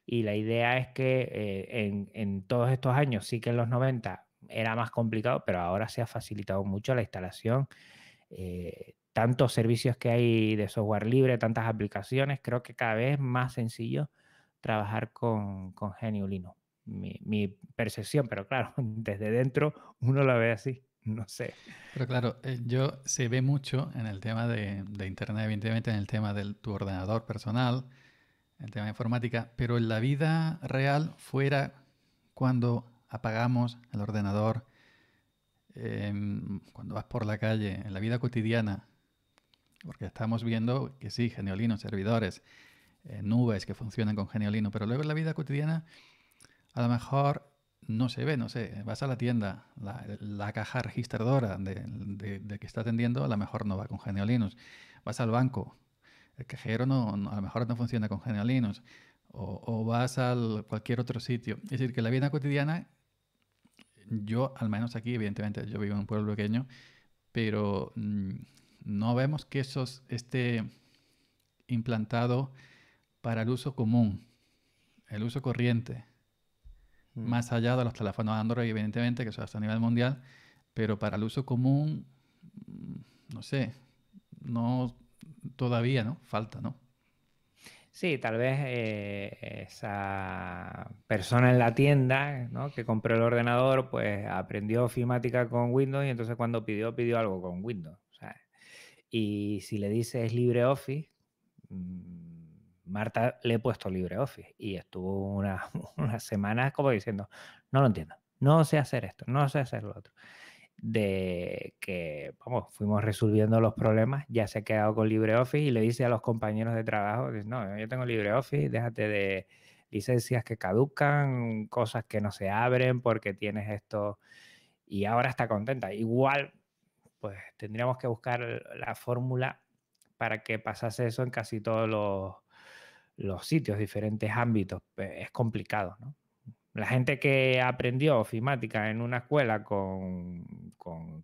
Y la idea es que eh, en, todos estos años, sí que en los 90 era más complicado, pero ahora se ha facilitado mucho la instalación. Eh, tantos servicios que hay de software libre, tantas aplicaciones, creo que cada vez es más sencillo trabajar con, con Genio Linux. Mi, mi percepción, pero claro, <laughs> desde dentro uno la ve así no sé. Pero claro, eh, yo se ve mucho en el tema de, Internet, evidentemente en el tema de tu ordenador personal, el tema de informática, pero en la vida real fuera cuando apagamos el ordenador, em, cuando vas por la calle, en la vida cotidiana, porque estamos viendo que sí, Geniolino, servidores, eh, nubes que funcionan con Geniolino, pero luego en la vida cotidiana a lo mejor no se ve, no sé, vas a la tienda, la, caja registradora de, que está atendiendo a lo mejor no va con Genio vas al banco, el cajero no, a lo mejor no funciona con Genio o, vas al cualquier otro sitio. Es decir, que la vida cotidiana, yo al menos aquí, evidentemente yo vivo en un pueblo pequeño, pero mm, no vemos que eso esté implantado para el uso común, el uso corriente Mm. más allá de los teléfonos Android, evidentemente, que eso hasta a nivel mundial, pero para el uso común, mm, no sé, no todavía, ¿no? Falta, ¿no? Sí, tal vez eh, esa persona en la tienda ¿no? que compró el ordenador, pues aprendió ofimática con Windows y entonces cuando pidió, pidió algo con Windows. Y si le dices LibreOffice, mm, Marta le he puesto LibreOffice y estuvo unas una <laughs> semanas como diciendo, no lo entiendo, no sé hacer esto, no sé hacer lo otro. De que, vamos, fuimos resolviendo los problemas, ya se ha quedado con LibreOffice y le dice a los compañeros de trabajo, no, yo tengo LibreOffice, déjate de licencias que caducan, cosas que no se abren porque tienes esto y ahora está contenta. Igual, pues tendríamos que buscar la fórmula para que pasase eso en casi todos los los sitios, diferentes ámbitos, es complicado, La gente que aprendió ofimática en una escuela con,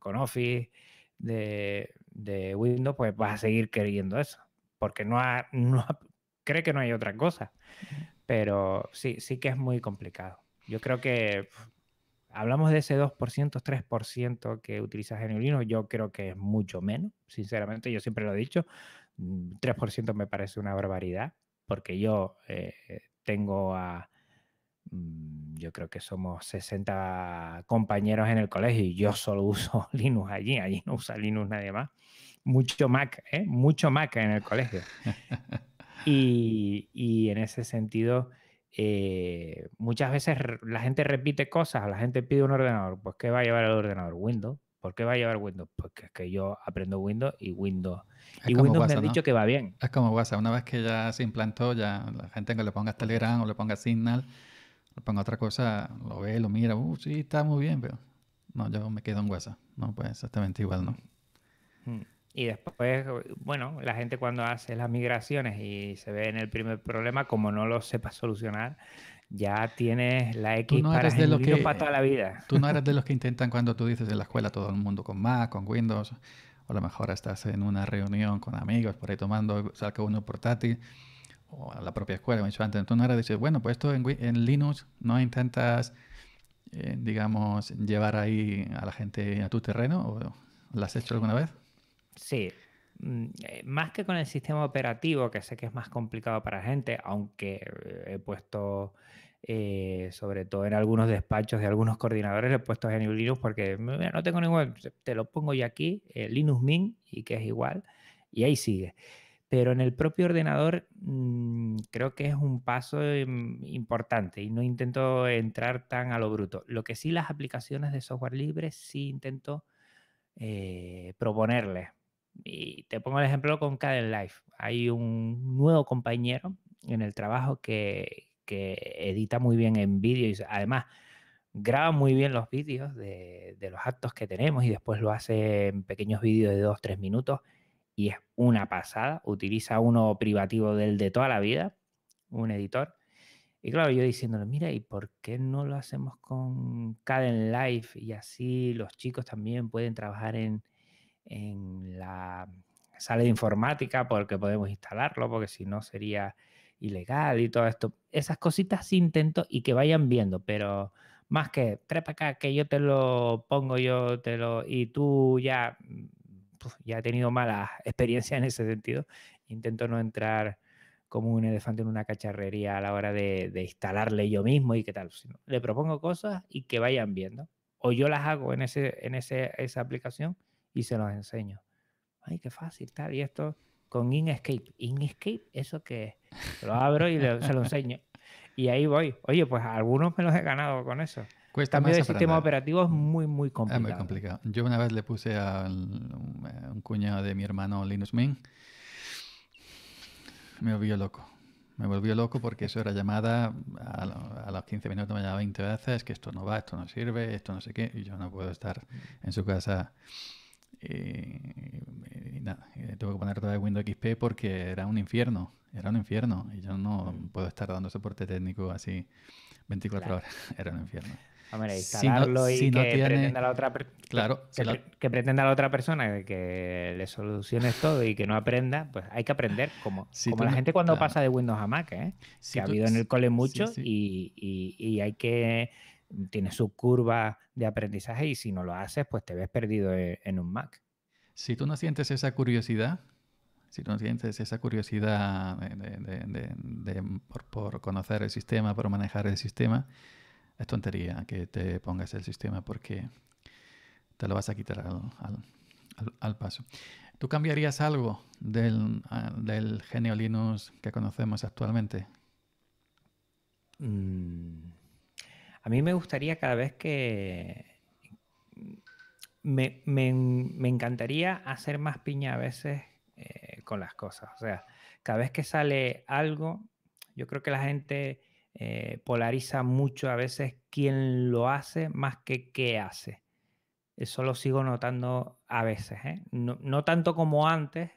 Office de, Windows, pues va a seguir queriendo eso, porque no, <laughs> no cree que no hay otra cosa. Pero sí, sí que es muy complicado. Yo creo que hablamos de ese 2%, 3% que utiliza el yo creo que es mucho menos, sinceramente, yo siempre lo he dicho, 3% mm, me parece una barbaridad, porque yo eh, tengo a, mm, yo creo que somos 60 compañeros en el colegio y yo solo <laughs> uso Linux allí, allí no usa Linux nadie más. Mucho Mac, ¿eh? mucho Mac en el colegio. <laughs> y, en ese sentido, eh, muchas veces la gente repite cosas, la gente pide un ordenador, pues ¿qué va a llevar el ordenador? Windows. ¿Por qué va a llevar Windows? Porque pues es que yo aprendo Windows y Windows. y Windows me ha dicho que va bien. Es como WhatsApp. Una vez que ya se implantó, ya la gente que le ponga Telegram o le ponga Signal, le ponga otra cosa, lo ve, lo mira. Uh, sí, está muy bien, pero no, yo me quedo en WhatsApp. No, pues exactamente igual, ¿no? Mm. Y después, bueno, la gente cuando hace las migraciones y se ve en el primer problema, como no lo sepa solucionar, ya tienes la X para que, para toda la vida. Tú no eres de los que intentan cuando tú dices en la escuela todo el mundo con Mac, con Windows, o a lo mejor estás en una reunión con amigos por ahí tomando, saca uno portátil, o a la propia escuela, como he dicho antes. Tú no eres de decir, bueno, pues esto en, Linux no intentas, eh, digamos, llevar ahí a la gente a tu terreno, o lo has hecho alguna vez? Sí, Mm, eh, más que con el sistema operativo, que sé que es más complicado para gente, aunque eh, he puesto, eh, sobre todo en algunos despachos de algunos coordinadores, he puesto en Linux porque no tengo ningún, te lo pongo ya aquí, Linux Mint, y que es igual, y ahí sigue. Pero en el propio ordenador mm, creo que es un paso em, importante y no intento entrar tan a lo bruto. Lo que sí las aplicaciones de software libre sí intento proponerles y te pongo el ejemplo con Caden Life. Hay un nuevo compañero en el trabajo que, edita muy bien en vídeo y además graba muy bien los vídeos de, los actos que tenemos y después lo hace en pequeños vídeos de dos, tres minutos y es una pasada. Utiliza uno privativo del de toda la vida, un editor. Y claro, yo diciéndole, mira, ¿y por qué no lo hacemos con Caden Life? Y así los chicos también pueden trabajar en, en la sala de informática porque podemos instalarlo, porque si no sería ilegal y todo esto. Esas cositas intento y que vayan viendo, pero más que para acá, que yo te lo pongo, yo te lo. Y tú ya. Ya he tenido mala <laughs> experiencia en ese sentido. Intento no entrar como un elefante en una cacharrería a la hora de, instalarle yo mismo y qué tal. le propongo cosas y que vayan viendo. O yo las hago en, ese, en ese, esa aplicación y se los enseño. Ay, qué fácil, tal. Y esto con Inkscape. Inkscape, ¿eso que Lo abro y se lo enseño. Y ahí voy. Oye, pues algunos me los he ganado con eso. Cuesta Cambio el sistema operativo es muy, muy ah, complicado. Es muy complicado. Yo una vez le puse a un cuñado de mi hermano Linux Mint. Me volvió loco. Me volvió loco porque eso era llamada a, a los 15 minutos, me llamaba 20 veces, que esto no va, esto no sirve, esto no sé qué, y yo no puedo estar en su casa eh, y, nada, eh, tuve que poner todo de Windows XP porque era un infierno, era un infierno. Y yo no mm. puedo estar dando soporte técnico así 24 horas, <laughs> era un infierno. Hombre, ah, instalarlo y que, pretenda la otra otra persona que le soluciones todo y que no aprenda, pues hay que aprender como, <laughs> como la gente cuando pasa de Windows a Mac, ¿eh? que ha habido en el cole mucho y hay que tiene su curva de aprendizaje y si no lo haces, pues te ves perdido eh, en un Mac. Si tú no sientes esa curiosidad, si tú no sientes esa curiosidad por, conocer el sistema, por manejar el sistema, es tontería que te pongas el sistema porque te lo vas a quitar al, paso. ¿Tú cambiarías algo del, ah, del genio Linux que conocemos actualmente? Mm. A mí me gustaría cada vez que... Me, encantaría hacer más piña a veces eh, con las cosas. O sea, cada vez que sale algo, yo creo que la gente eh, polariza mucho a veces quién lo hace más que qué hace. Eso lo sigo notando a veces. ¿eh? No, tanto como antes.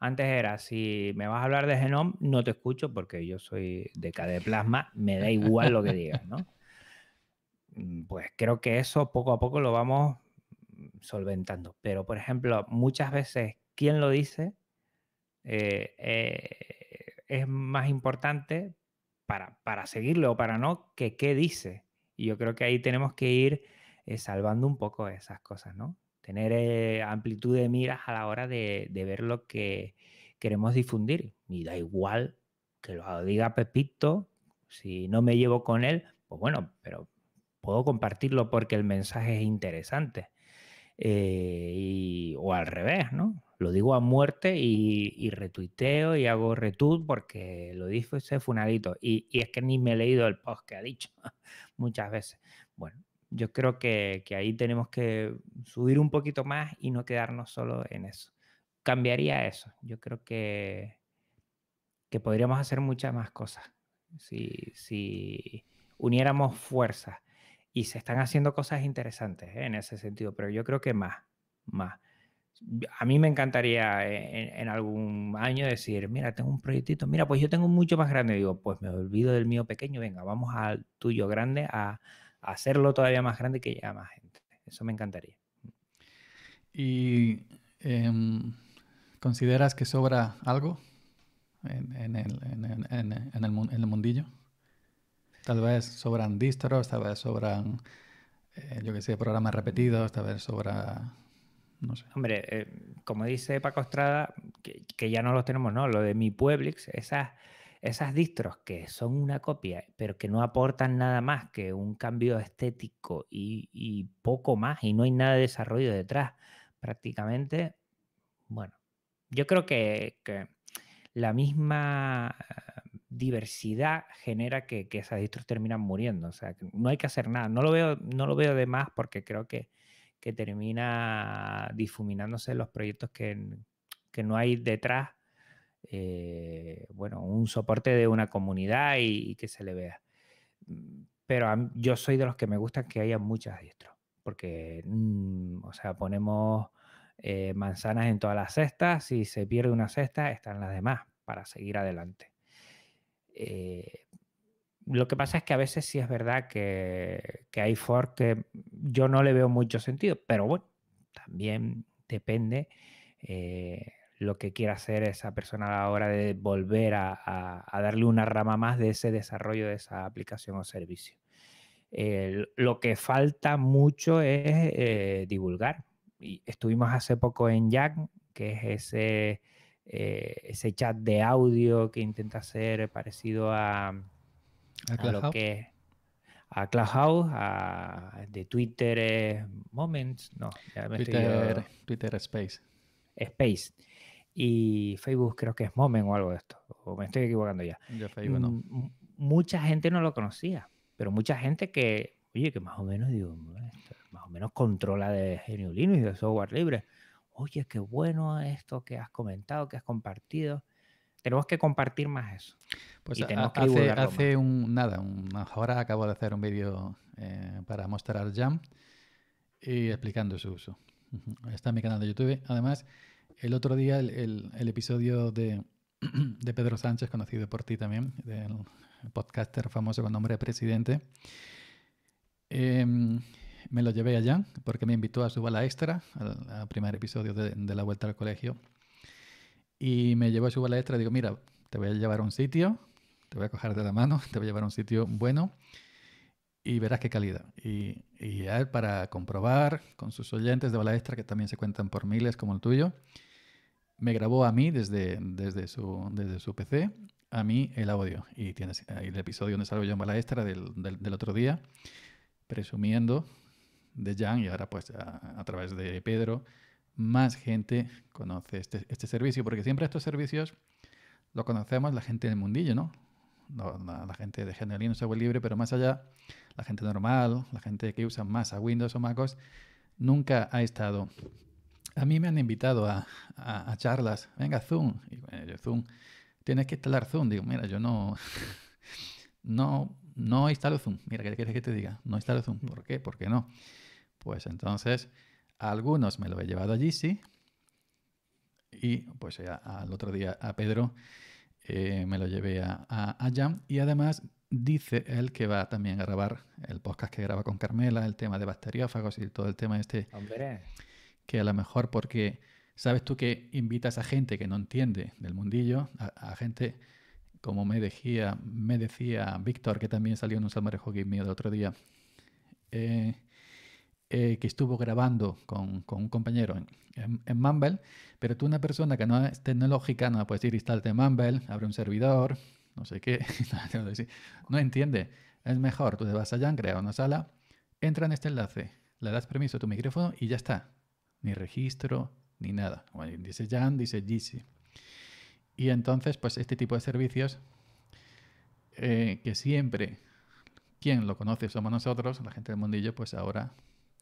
Antes era, si me vas a hablar de Genome, no te escucho porque yo soy de plasma, me da igual lo que digas, ¿no? <laughs> Mm, pues creo que eso poco a poco lo vamos mm, solventando. Pero, por ejemplo, muchas veces quién lo dice eh, eh, es más importante para, seguirlo o para no que qué dice. Y yo creo que ahí tenemos que ir eh, salvando un poco esas cosas, ¿no? Tener amplitud de miras a la hora de, de ver lo que queremos difundir. Y da igual que lo diga Pepito, si no me llevo con él, pues bueno, pero puedo compartirlo porque el mensaje es interesante. Eh, y, o al revés, ¿no? Lo digo a muerte y, retuiteo y hago retweet porque lo dijo ese funadito. Y, y, es que ni me he leído el post que ha dicho <laughs> muchas veces. Bueno, yo creo que, que ahí tenemos que subir un poquito más y no quedarnos solo en eso. Cambiaría eso. Yo creo que, que podríamos hacer muchas más cosas si, si uniéramos fuerzas y se están haciendo cosas interesantes ¿eh? en ese sentido, pero yo creo que más, más. A mí me encantaría eh, en, algún año decir, mira, tengo un proyectito, mira, pues yo tengo mucho más grande. digo, pues me olvido del mío pequeño, venga, vamos al tuyo grande a, hacerlo todavía más grande que llegue más gente. Eso me encantaría. ¿Y em, consideras que sobra algo en, el, el mundillo? Tal vez sobran distros, tal vez sobran, eh, yo qué sé, programas repetidos, tal vez sobra... No sé. Hombre, eh, como dice Paco Estrada, que, ya no los tenemos, ¿no? Lo de mi Pueblix, esas, esas distros que son una copia, pero que no aportan nada más que un cambio estético y, poco más, y no hay nada de desarrollo detrás, prácticamente, bueno, yo creo que la misma diversidad genera que, esas distros terminan muriendo. O sea, no hay que hacer nada. No lo veo, no lo veo de más porque creo que, termina difuminándose los proyectos que, no hay detrás, eh, bueno, un soporte de una comunidad y, que se le vea. Mm, pero yo soy de los que me gustan que haya muchas distros, porque, mm, o sea, ponemos eh, manzanas en todas las cestas, si se pierde una cesta, están las demás para seguir adelante. Eh, lo que pasa es que a veces sí es verdad que, hay for que yo no le veo mucho sentido, pero bueno, también depende eh, lo que quiera hacer esa persona a la hora de volver a, darle una rama más de ese desarrollo de esa aplicación o servicio. lo que falta mucho es eh, divulgar. Y estuvimos hace poco en Jack, que es ese eh, ese chat de audio que intenta ser parecido mm, a, a, lo que a Clubhouse, a, de Twitter eh, Moments, no, ya me Twitter, estoy, Twitter Space. Space. Y Facebook creo que es Moment o algo de esto, o me estoy equivocando ya. mucha gente no lo conocía, pero mucha gente que, oye, que más o menos, más o menos controla de GNU Linux y de software libre oye, qué bueno esto que has comentado, que has compartido. Tenemos que compartir más eso. Pues hace, hace un, nada, una hora acabo de hacer un vídeo eh, para mostrar Jam y explicando su uso. Está en mi canal de YouTube. Además, el otro día el, episodio <clears throat> de, Pedro Sánchez, conocido por ti también, del podcaster famoso con nombre de presidente, em, me lo llevé allá porque me invitó a su bala extra, al, primer episodio de, la vuelta al colegio. Y me llevó a su bala extra y digo, mira, te voy a llevar a un sitio, te voy a coger de la mano, <laughs> te voy a llevar a un sitio bueno y verás qué calidad. Y, él para comprobar con sus oyentes de bala extra, que también se cuentan por miles como el tuyo, me grabó a mí desde, desde, su, desde su PC, a mí el audio. Y tienes ahí el episodio donde salgo yo en bala extra del otro día presumiendo de Jan y ahora pues a, través de Pedro, más gente conoce este, este, servicio, porque siempre estos servicios los conocemos la gente del mundillo, ¿no? La, gente de se software libre, pero más allá, la gente normal, la gente que usa más a Windows o MacOS, nunca ha estado a mí me han invitado a, charlas. Venga, Zoom. Y yo, Zoom. Tienes que instalar Zoom. Digo, mira, yo no. <laughs> No no instalo Zoom. Mira, ¿qué quieres que te diga? No instalo Zoom. ¿Por qué? ¿Por qué no? Pues entonces, a algunos me lo he llevado allí, sí. Y pues eh, al otro día a Pedro eh, me lo llevé a, a, Y además dice él que va también a grabar el podcast que graba con Carmela, el tema de bacteriófagos y todo el tema este. Hombre. Que a lo mejor porque sabes tú que invitas a gente que no entiende del mundillo, a gente como me decía, me decía Víctor, que también salió en un salmarejo Hockey mío de otro día, eh, eh, que estuvo grabando con, un compañero en, en, Mumble, pero tú una persona que no es tecnológica, no puedes ir decir en Mumble, abre un servidor, no sé qué, <laughs> no entiende. Es mejor, tú te vas a Jan, crea una sala, entra en este enlace, le das permiso a tu micrófono y ya está. Ni registro, ni nada. dice Jan, dice GC. Y entonces, pues este tipo de servicios, eh, que siempre quien lo conoce somos nosotros, la gente del mundillo, pues ahora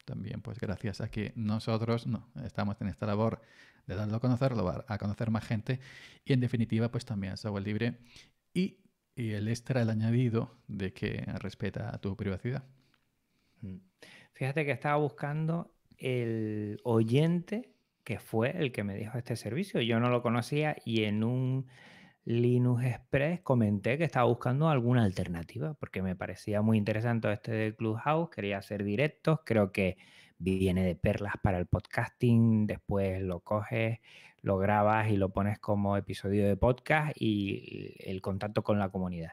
también, pues gracias a que nosotros no, estamos en esta labor de darlo a conocer, lo va a conocer más gente. Y en definitiva, pues también software libre y, y el extra, el añadido de que respeta tu privacidad. Mm. Fíjate que estaba buscando el oyente que fue el que me dijo este servicio. Yo no lo conocía y en un Linux Express comenté que estaba buscando alguna alternativa porque me parecía muy interesante este de Clubhouse, quería hacer directos, creo que viene de perlas para el podcasting, después lo coges, lo grabas y lo pones como episodio de podcast y el contacto con la comunidad.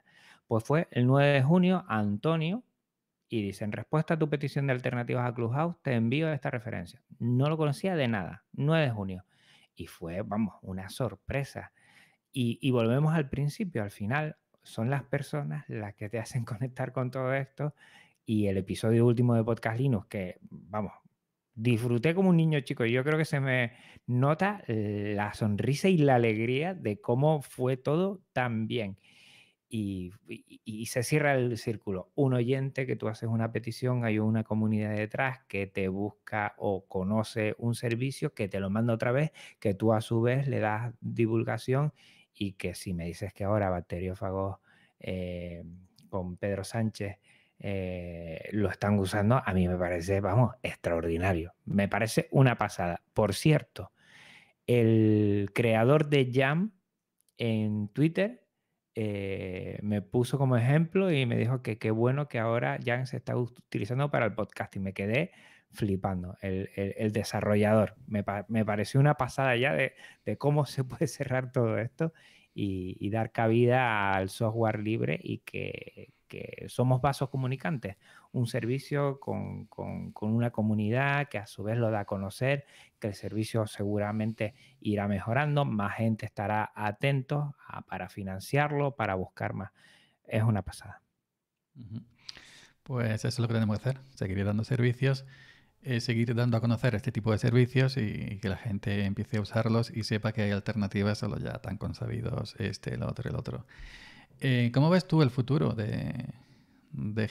Pues fue el 9 de junio, Antonio, y dice, en respuesta a tu petición de alternativas a Clubhouse, te envío esta referencia. No lo conocía de nada, 9 de junio. Y fue, vamos, una sorpresa. Y, y volvemos al principio, al final son las personas las que te <laughs> hacen conectar con todo esto. Y el episodio último de Podcast Linux, que, vamos, disfruté como un niño chico. Yo creo que se me nota la sonrisa y la alegría de cómo fue todo tan bien y, se cierra el círculo. Un oyente que tú haces una petición, hay una comunidad detrás que te busca o conoce un servicio, que te lo manda otra vez, que tú a su vez le das divulgación y que si me dices que ahora bacteriófagos eh, con Pedro Sánchez eh, lo están usando, a mí me parece, vamos, extraordinario. Me parece una pasada. Por cierto, el creador de Jam en Twitter eh, me puso como ejemplo y me dijo que qué bueno que ahora ya se está utilizando para el podcast y me quedé flipando, el, desarrollador. Me, pareció una pasada ya de, cómo se <laughs> puede cerrar todo esto y, dar cabida al software libre y que, somos vasos comunicantes, un servicio con, con una comunidad que a su vez lo da a conocer, que el servicio seguramente irá mejorando, más gente estará atento a, para financiarlo, para buscar más. Es una pasada. Pues eso es lo que tenemos que hacer, seguir dando servicios, eh, seguir dando a conocer este tipo de servicios y, que la gente empiece a usarlos y sepa que hay alternativas a los ya tan consabidos, este, el otro, el otro. Eh, ¿Cómo ves tú el futuro de, de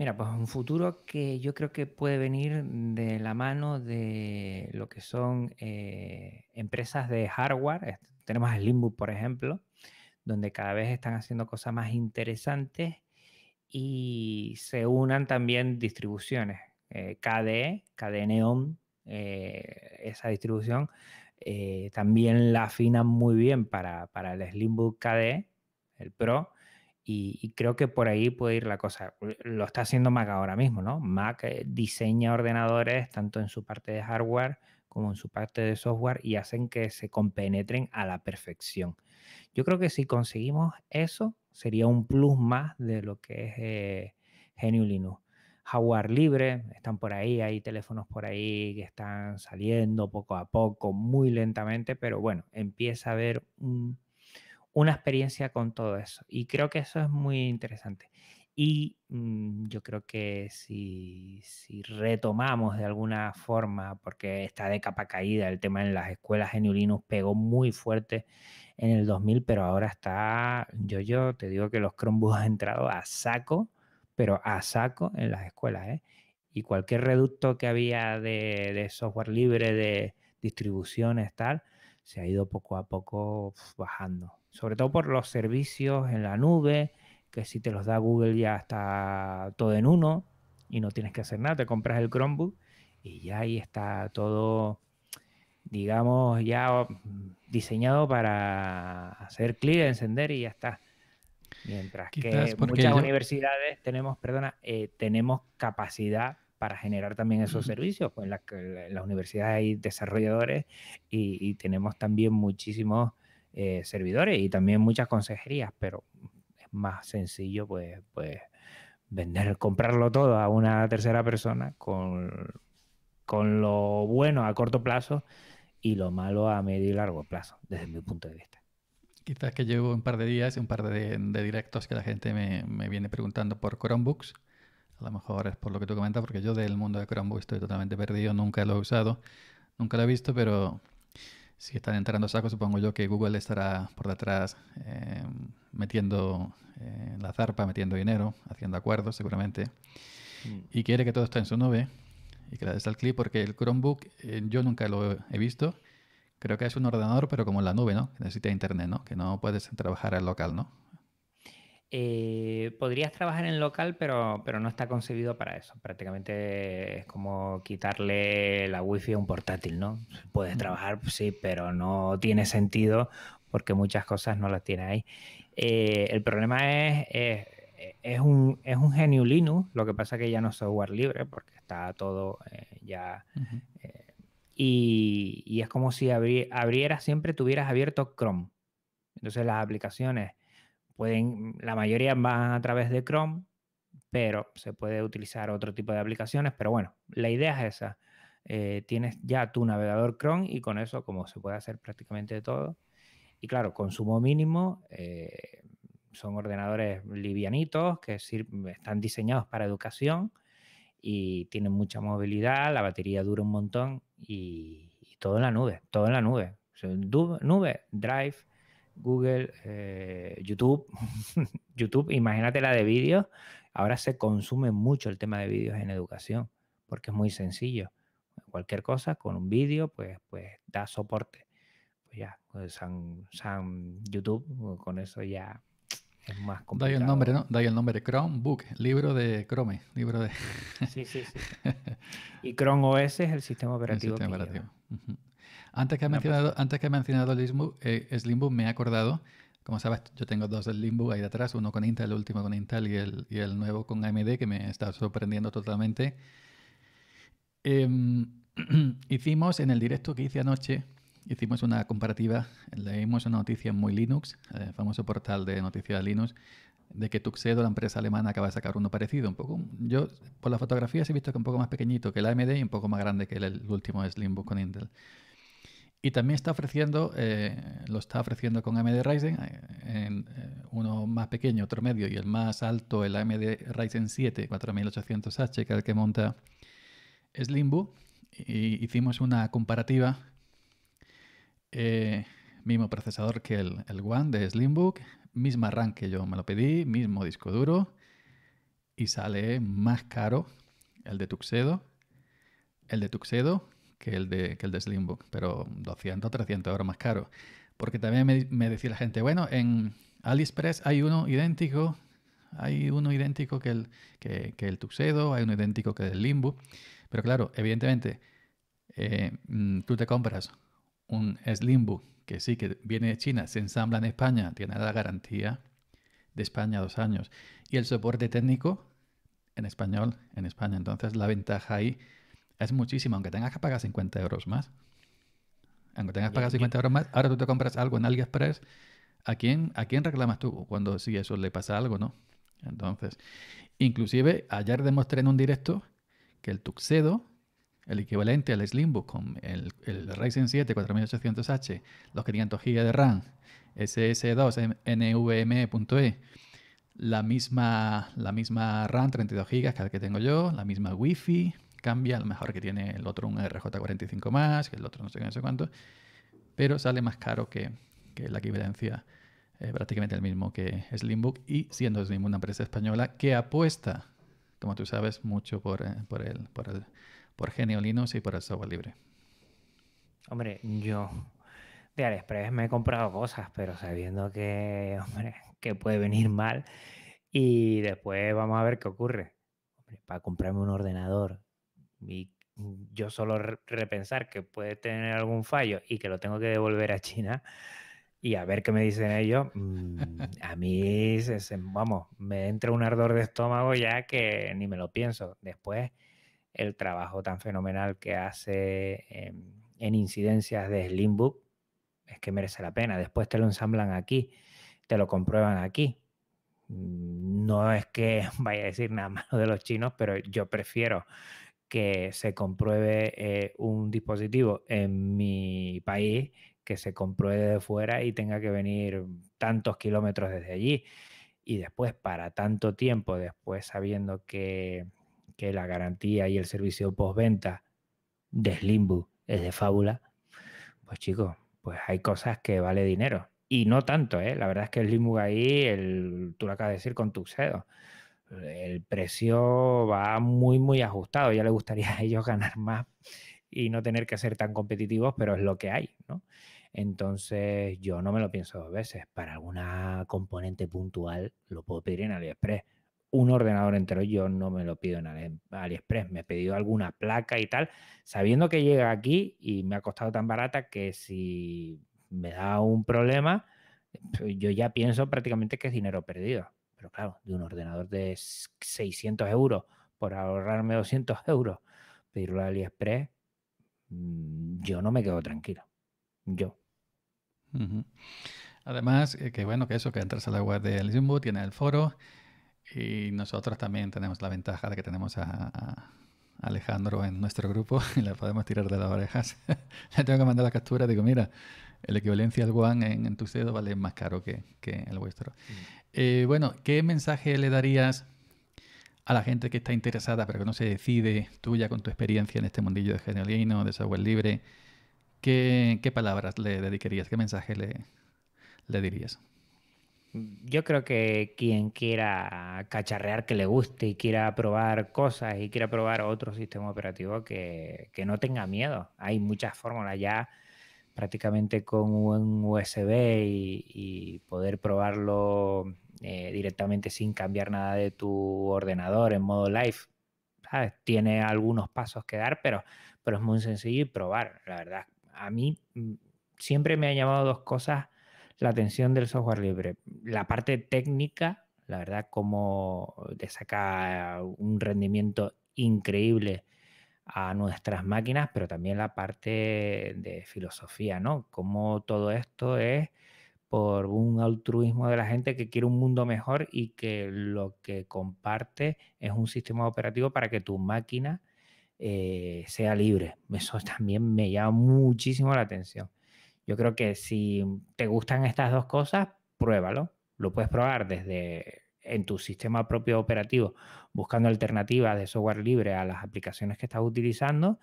Mira, pues un futuro que yo creo que puede venir de la mano de lo que son eh, empresas de hardware. Tenemos el Limbo, por ejemplo, donde cada vez están haciendo cosas más interesantes y se unan también distribuciones. Eh, KDE, KDE Neon, eh, esa distribución también la afinan muy bien para, para el Slimbook KDE, el Pro y, creo que por ahí puede ir la cosa. Eh, lo está haciendo Mac ahora mismo, ¿no? Mac eh, diseña ordenadores tanto en su parte de hardware como en su parte de software y hacen que se compenetren a la perfección. Yo creo que si conseguimos eso, sería un plus más de lo que es eh, Genio Linux. Hardware libre, están por ahí, hay teléfonos por ahí que están saliendo poco a poco, muy lentamente, pero bueno, empieza a haber un, una experiencia con todo eso. Y creo que eso es muy interesante. Y mm, yo creo que si, retomamos de alguna forma, porque está de capa caída el tema en las escuelas en Linux pegó muy fuerte en el 2000, pero ahora está, yo, yo te digo que los Chromebooks <laughs> han entrado a saco, pero a saco en las escuelas. ¿eh? Y cualquier reducto que había de, de software libre, de distribuciones, tal, se ha ido poco a poco bajando sobre todo por los servicios en la nube, que si te los da Google ya está todo en uno y no tienes que hacer nada, te compras el Chromebook y ya ahí está todo, digamos, ya diseñado para hacer clic, encender y ya está. Mientras que muchas universidades tenemos, perdona, eh, tenemos capacidad para generar también esos servicios. Pues en, las universidades hay desarrolladores y tenemos también muchísimos eh, servidores y también muchas consejerías, pero es más sencillo pues, pues vender, comprarlo todo a una tercera persona con, con lo bueno a corto plazo y lo malo a medio y largo plazo, desde mi punto de vista. Quizás que llevo un par de días, y un par de, directos que la gente me, me, viene preguntando por Chromebooks. A lo mejor es por lo que tú comentas, porque yo del mundo de Chromebooks estoy totalmente perdido, nunca lo he usado, nunca lo he visto, pero si están entrando sacos, supongo yo que Google estará por detrás eh, metiendo eh, la zarpa, metiendo dinero, haciendo acuerdos seguramente. Mm. Y quiere que todo esté en su nube y que le des al clip porque el Chromebook eh, yo nunca lo he visto. Creo que es un ordenador, pero como en la nube, ¿no? necesita internet, ¿no? Que no puedes trabajar al local, ¿no? Eh, podrías trabajar en local, pero, pero no está concebido para eso. Prácticamente es como quitarle la wifi a un portátil, ¿no? Puedes trabajar, pues sí, pero no tiene sentido porque muchas cosas no las tiene ahí. Eh, el problema es, es, un, es un genio Linux, lo que pasa que ya no es software libre porque está todo eh, ya... y, es como si abrieras siempre, tuvieras abierto Chrome. Entonces las aplicaciones la mayoría van a través de Chrome, pero se puede utilizar otro tipo de aplicaciones. Pero bueno, la idea es esa. Eh, tienes ya tu navegador Chrome y con eso, como se puede hacer prácticamente todo. Y claro, consumo mínimo, eh, son ordenadores livianitos que están diseñados para educación y tienen mucha movilidad, la batería dura un montón y, todo en la nube, todo en la nube. nube, Drive, Google, eh, YouTube. <laughs> YouTube, imagínate la de vídeos. Ahora se consume mucho el tema de vídeos en educación, porque es muy sencillo. Cualquier cosa con un vídeo, pues, pues da soporte. Pues ya, pues San, San YouTube, con eso ya es más complicado. Da el nombre, ¿no? Da el nombre, Chromebook, libro de Chrome, libro de... sí, sí, sí. <laughs> Y Chrome OS es el sistema operativo. sistema antes que, ha mencionado, antes que he mencionado Limbo, Slimbook, me he acordado, como sabes, yo tengo dos del Limbo ahí atrás uno con Intel, el último con Intel y el, nuevo con AMD, que me está sorprendiendo totalmente. Em, <clears throat> hicimos en el directo que hice anoche, hicimos una comparativa, leímos una noticia en Muy Linux, el eh, famoso portal de noticias de Linux, de que Tuxedo, la empresa alemana, acaba de sacar uno parecido. Un poco, yo por las fotografías he visto que un poco más pequeñito que el AMD y un poco más grande que el, el último Slimbook con Intel. Y también está ofreciendo, eh, lo está ofreciendo con AMD Ryzen, eh, eh, uno más pequeño, otro medio y el más alto, el AMD Ryzen 7 4800H, que es el que monta Slimbook. Y hicimos una comparativa, mismo procesador que el, el One de Slimbook, misma RAM que yo me lo pedí, mismo disco duro, y sale más caro el de Tuxedo, el de Tuxedo que el de, que el de Slimbook, pero 200, 300 euros más caro. Porque también me, decía la gente, bueno, en AliExpress hay uno idéntico, hay uno idéntico que el, que, el Tuxedo, hay uno idéntico que el Slimbook. Pero claro, evidentemente, eh, mm, tú te compras un Slimbook que sí, que viene de China, se ensambla en España, tiene la garantía de España dos años. Y el soporte técnico en español, en España. Entonces la ventaja ahí es muchísimo, aunque tengas que pagar 50 euros más. Aunque tengas que pagar 50 euros más, ahora tú te compras algo en AliExpress, ¿a quién, ¿a quién reclamas tú cuando si eso le pasa algo, no? Entonces, inclusive ayer demostré en un directo que el Tuxedo, el equivalente al Slimbook con el, el Ryzen 7 4800H, los 500 GB de RAM, SS2, NVMe.e, la misma, la misma RAM 32 GB que la que tengo yo, la misma Wi-Fi, cambia, a lo mejor que tiene el otro un RJ45 más, que el otro no sé qué, no sé cuánto, pero sale más caro que, la equivalencia eh, prácticamente el mismo que Slimbook y siendo mismo una empresa española que apuesta, como tú sabes, mucho por, eh, por, el, por, el, Genio Linux y por el software libre. Hombre, yo de AliExpress me he comprado cosas, pero sabiendo que, hombre, que puede venir mal y después vamos a ver qué ocurre. para comprarme un ordenador y yo solo repensar que puede tener algún fallo y que lo tengo que devolver a China y a ver qué me dicen ellos, mm, a mí, vamos, me entra un ardor de estómago ya que ni me lo pienso. Después, el trabajo tan fenomenal que hace en, en incidencias de Slimbook es que merece la pena. Después te lo ensamblan aquí, te lo comprueban aquí. Mm, no es que <laughs> vaya a decir nada malo de los chinos, pero yo prefiero que se compruebe eh, un dispositivo en mi país, que se compruebe de fuera y tenga que venir tantos kilómetros desde allí. Y después, para tanto tiempo, después sabiendo que, la garantía y el servicio postventa de Slimbu es de fábula, pues chicos, pues hay cosas que vale dinero. Y no tanto, ¿eh? La verdad es que el Slimbu ahí, el, tú lo acabas de decir con tu sedo el precio va muy, muy ajustado. Ya le gustaría a ellos <laughs> ganar más y no tener que ser tan competitivos, pero es lo que hay, ¿no? Entonces yo no me lo pienso dos veces. Para alguna componente puntual lo puedo pedir en AliExpress. Un ordenador entero yo no me lo pido en AliExpress. Me he pedido alguna placa y tal, sabiendo que llega aquí y me ha costado tan barata que si me da un problema, pues, yo ya pienso prácticamente que es dinero perdido. Pero claro, de un ordenador de 600 euros por ahorrarme 200 <laughs> euros, pedirlo a AliExpress, mm, yo no me quedo tranquilo. Yo. Además, eh, qué bueno que eso, que entras a la web de Jumbo, tiene el foro y nosotros también tenemos la ventaja de que tenemos a, a Alejandro en nuestro grupo <laughs> y le podemos tirar de las orejas. <laughs> le tengo que mandar la captura, digo, mira, el equivalencia al One en, tu cedo vale más caro que, el vuestro. Mm. Eh, bueno, ¿qué mensaje le darías a la gente que está interesada pero que no se decide, tú ya con tu experiencia en este mundillo de genialino, de software libre, ¿qué, qué palabras le dedicarías? ¿Qué mensaje le, le dirías? Yo creo que quien quiera cacharrear que le guste y quiera probar cosas y quiera probar otro sistema operativo que, que no tenga miedo. Hay muchas fórmulas ya prácticamente con un USB y, poder probarlo eh, directamente sin cambiar nada de tu ordenador en modo live. Tiene algunos pasos que dar, pero, es muy sencillo y probar, la verdad. A mí mm, siempre me ha llamado dos cosas la atención del software libre. La parte técnica, la verdad, cómo te saca un rendimiento increíble a nuestras máquinas, pero también la parte de filosofía, ¿no? Cómo todo esto es por un altruismo de la gente que quiere un mundo mejor y que lo que comparte es un sistema operativo para que tu máquina eh, sea libre. <laughs> Eso también me llama muchísimo la atención. Yo creo que si te gustan estas dos cosas, pruébalo. Lo puedes probar desde en tu sistema propio operativo buscando alternativas de software libre a las aplicaciones que estás utilizando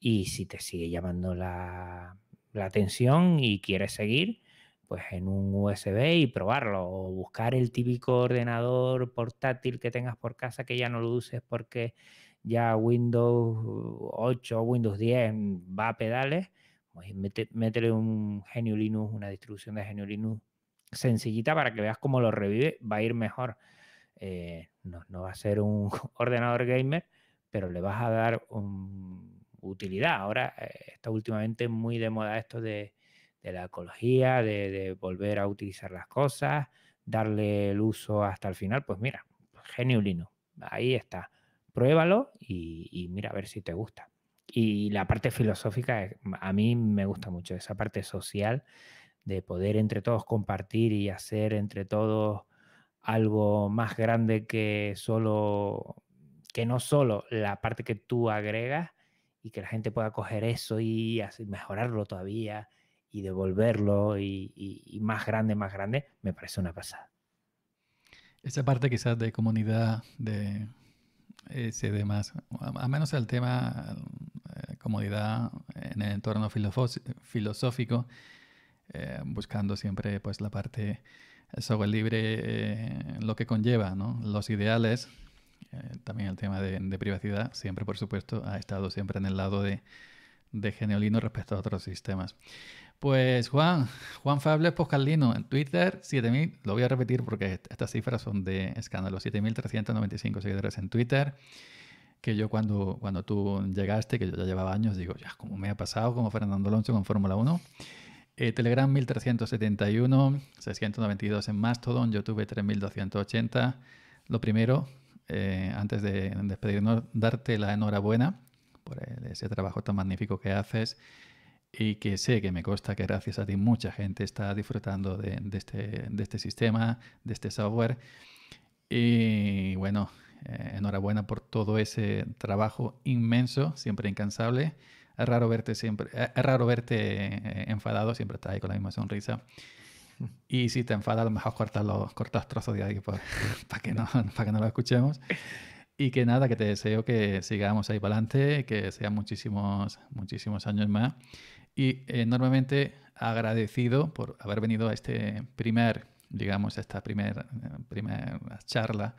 y si te sigue llamando la, atención y quieres seguir, pues en un USB y probarlo o buscar el típico ordenador portátil que tengas por casa que ya no lo uses porque ya Windows 8 o Windows 10 va a pedales, pues métele un Genio Linux, una distribución de Genio Linux sencillita para que veas cómo lo revive, va a ir mejor. Eh, no, va a ser un <laughs> ordenador gamer, pero le vas a dar utilidad. Ahora eh, está últimamente muy de moda esto de, la ecología, de, volver a utilizar las cosas, darle el uso hasta el final. Pues mira, geniulino, ahí está. Pruébalo y, y mira a ver si te gusta. Y la parte filosófica, a mí me gusta mucho, esa parte social de poder entre todos compartir y hacer entre todos algo más grande que solo, que no solo la parte que tú agregas y que la gente pueda coger eso y mejorarlo todavía y devolverlo y, más grande, más grande, me parece una pasada. Esa parte quizás de comunidad, de ese eh, más a menos el tema eh, comodidad en el entorno filosófico, eh, buscando siempre pues la parte sobre libre, eh, lo que conlleva, ¿no? Los ideales, eh, también el tema de, privacidad, siempre por supuesto ha estado siempre en el lado de, de Geneolino respecto a otros sistemas. Pues Juan, Juan Fables Poscalino en Twitter, 7000, lo voy a repetir porque estas cifras son de escándalo, 7395 seguidores en Twitter, que yo cuando, cuando tú llegaste, que yo ya llevaba años, digo, ya, como me ha pasado como Fernando Alonso con Fórmula 1, eh, Telegram 1371, 692 en Mastodon, YouTube 3280. Lo primero, eh, antes de despedirnos, darte la enhorabuena por ese trabajo tan magnífico que haces y que sé que me consta que gracias a ti mucha gente está disfrutando de, este, este, sistema, de este software. Y bueno, eh, enhorabuena por todo ese trabajo inmenso, siempre incansable es raro verte siempre, eh, es raro verte eh, enfadado, siempre estás ahí con la misma sonrisa. <laughs> Y si te enfada, a lo mejor cortas los, cortas trozos de ahí <laughs> para, que no, <laughs> para que no lo escuchemos. Y que nada, que te deseo que sigamos ahí para adelante, que sean muchísimos, muchísimos años más. Y enormemente eh, agradecido por haber venido a este primer, digamos, esta primera charla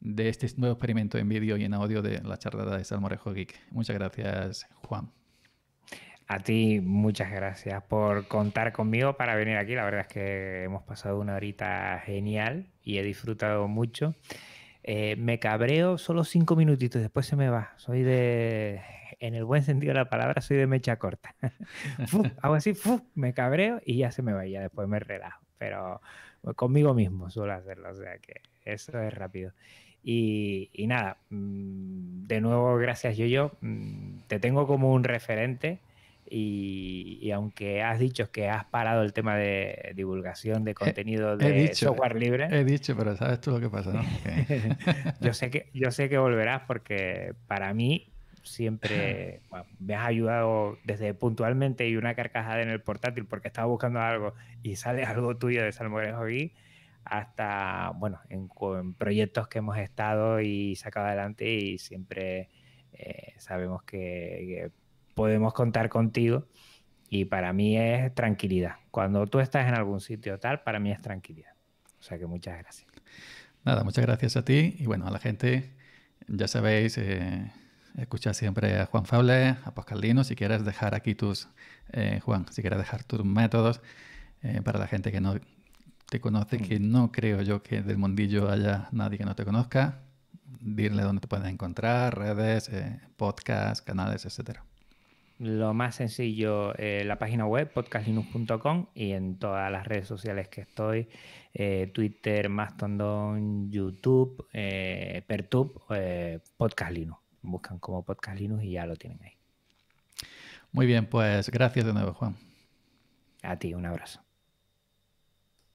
de este nuevo experimento en vídeo y en audio de la charla de Salmorejo Geek. Muchas gracias, Juan. A ti muchas gracias por contar conmigo para venir aquí. La verdad es que hemos pasado una horita genial y he disfrutado mucho. Eh, me cabreo solo cinco minutitos, y después se me va. Soy de, en el buen sentido de la palabra, soy de mecha corta. <laughs> hago así, me cabreo y ya se me va, y ya después me relajo. Pero conmigo mismo suelo hacerlo, o sea que eso es rápido. Y, y nada, mm, de nuevo, gracias yo, yo. Mm, te tengo como un referente y, aunque has dicho que has parado el tema de divulgación de contenido de software libre. He dicho, pero sabes tú lo que pasa, ¿no? <laughs> yo, sé que, yo sé que volverás porque para mí siempre <laughs> me has ayudado desde puntualmente y una carcajada en el portátil porque estaba buscando algo y sale <laughs> algo tuyo de Salmorejo aquí hasta, bueno, en, proyectos que hemos estado y sacado adelante y siempre eh, sabemos que podemos contar contigo. Y para mí es tranquilidad. Cuando tú estás en algún sitio tal, para mí es tranquilidad. O sea que muchas gracias. Nada, muchas gracias a ti. Y bueno, a la gente, ya sabéis, eh, escucha siempre a Juan Fable, a Dino, Si quieres dejar aquí tus, eh, Juan, si quieres dejar tus métodos eh, para la gente que no te conoce, que mm. no creo yo que del mundillo haya nadie que no te conozca, dirle dónde te puedes encontrar, redes, eh, podcasts, canales, etcétera lo más sencillo, eh, la página web podcastlinux.com y en todas las redes sociales que estoy, eh, Twitter, Mastodon, YouTube, eh, Pertub, eh, Podcast Linux. Buscan como Podcast Linux y ya lo tienen ahí. Muy bien, pues gracias de nuevo, Juan. A ti, un abrazo.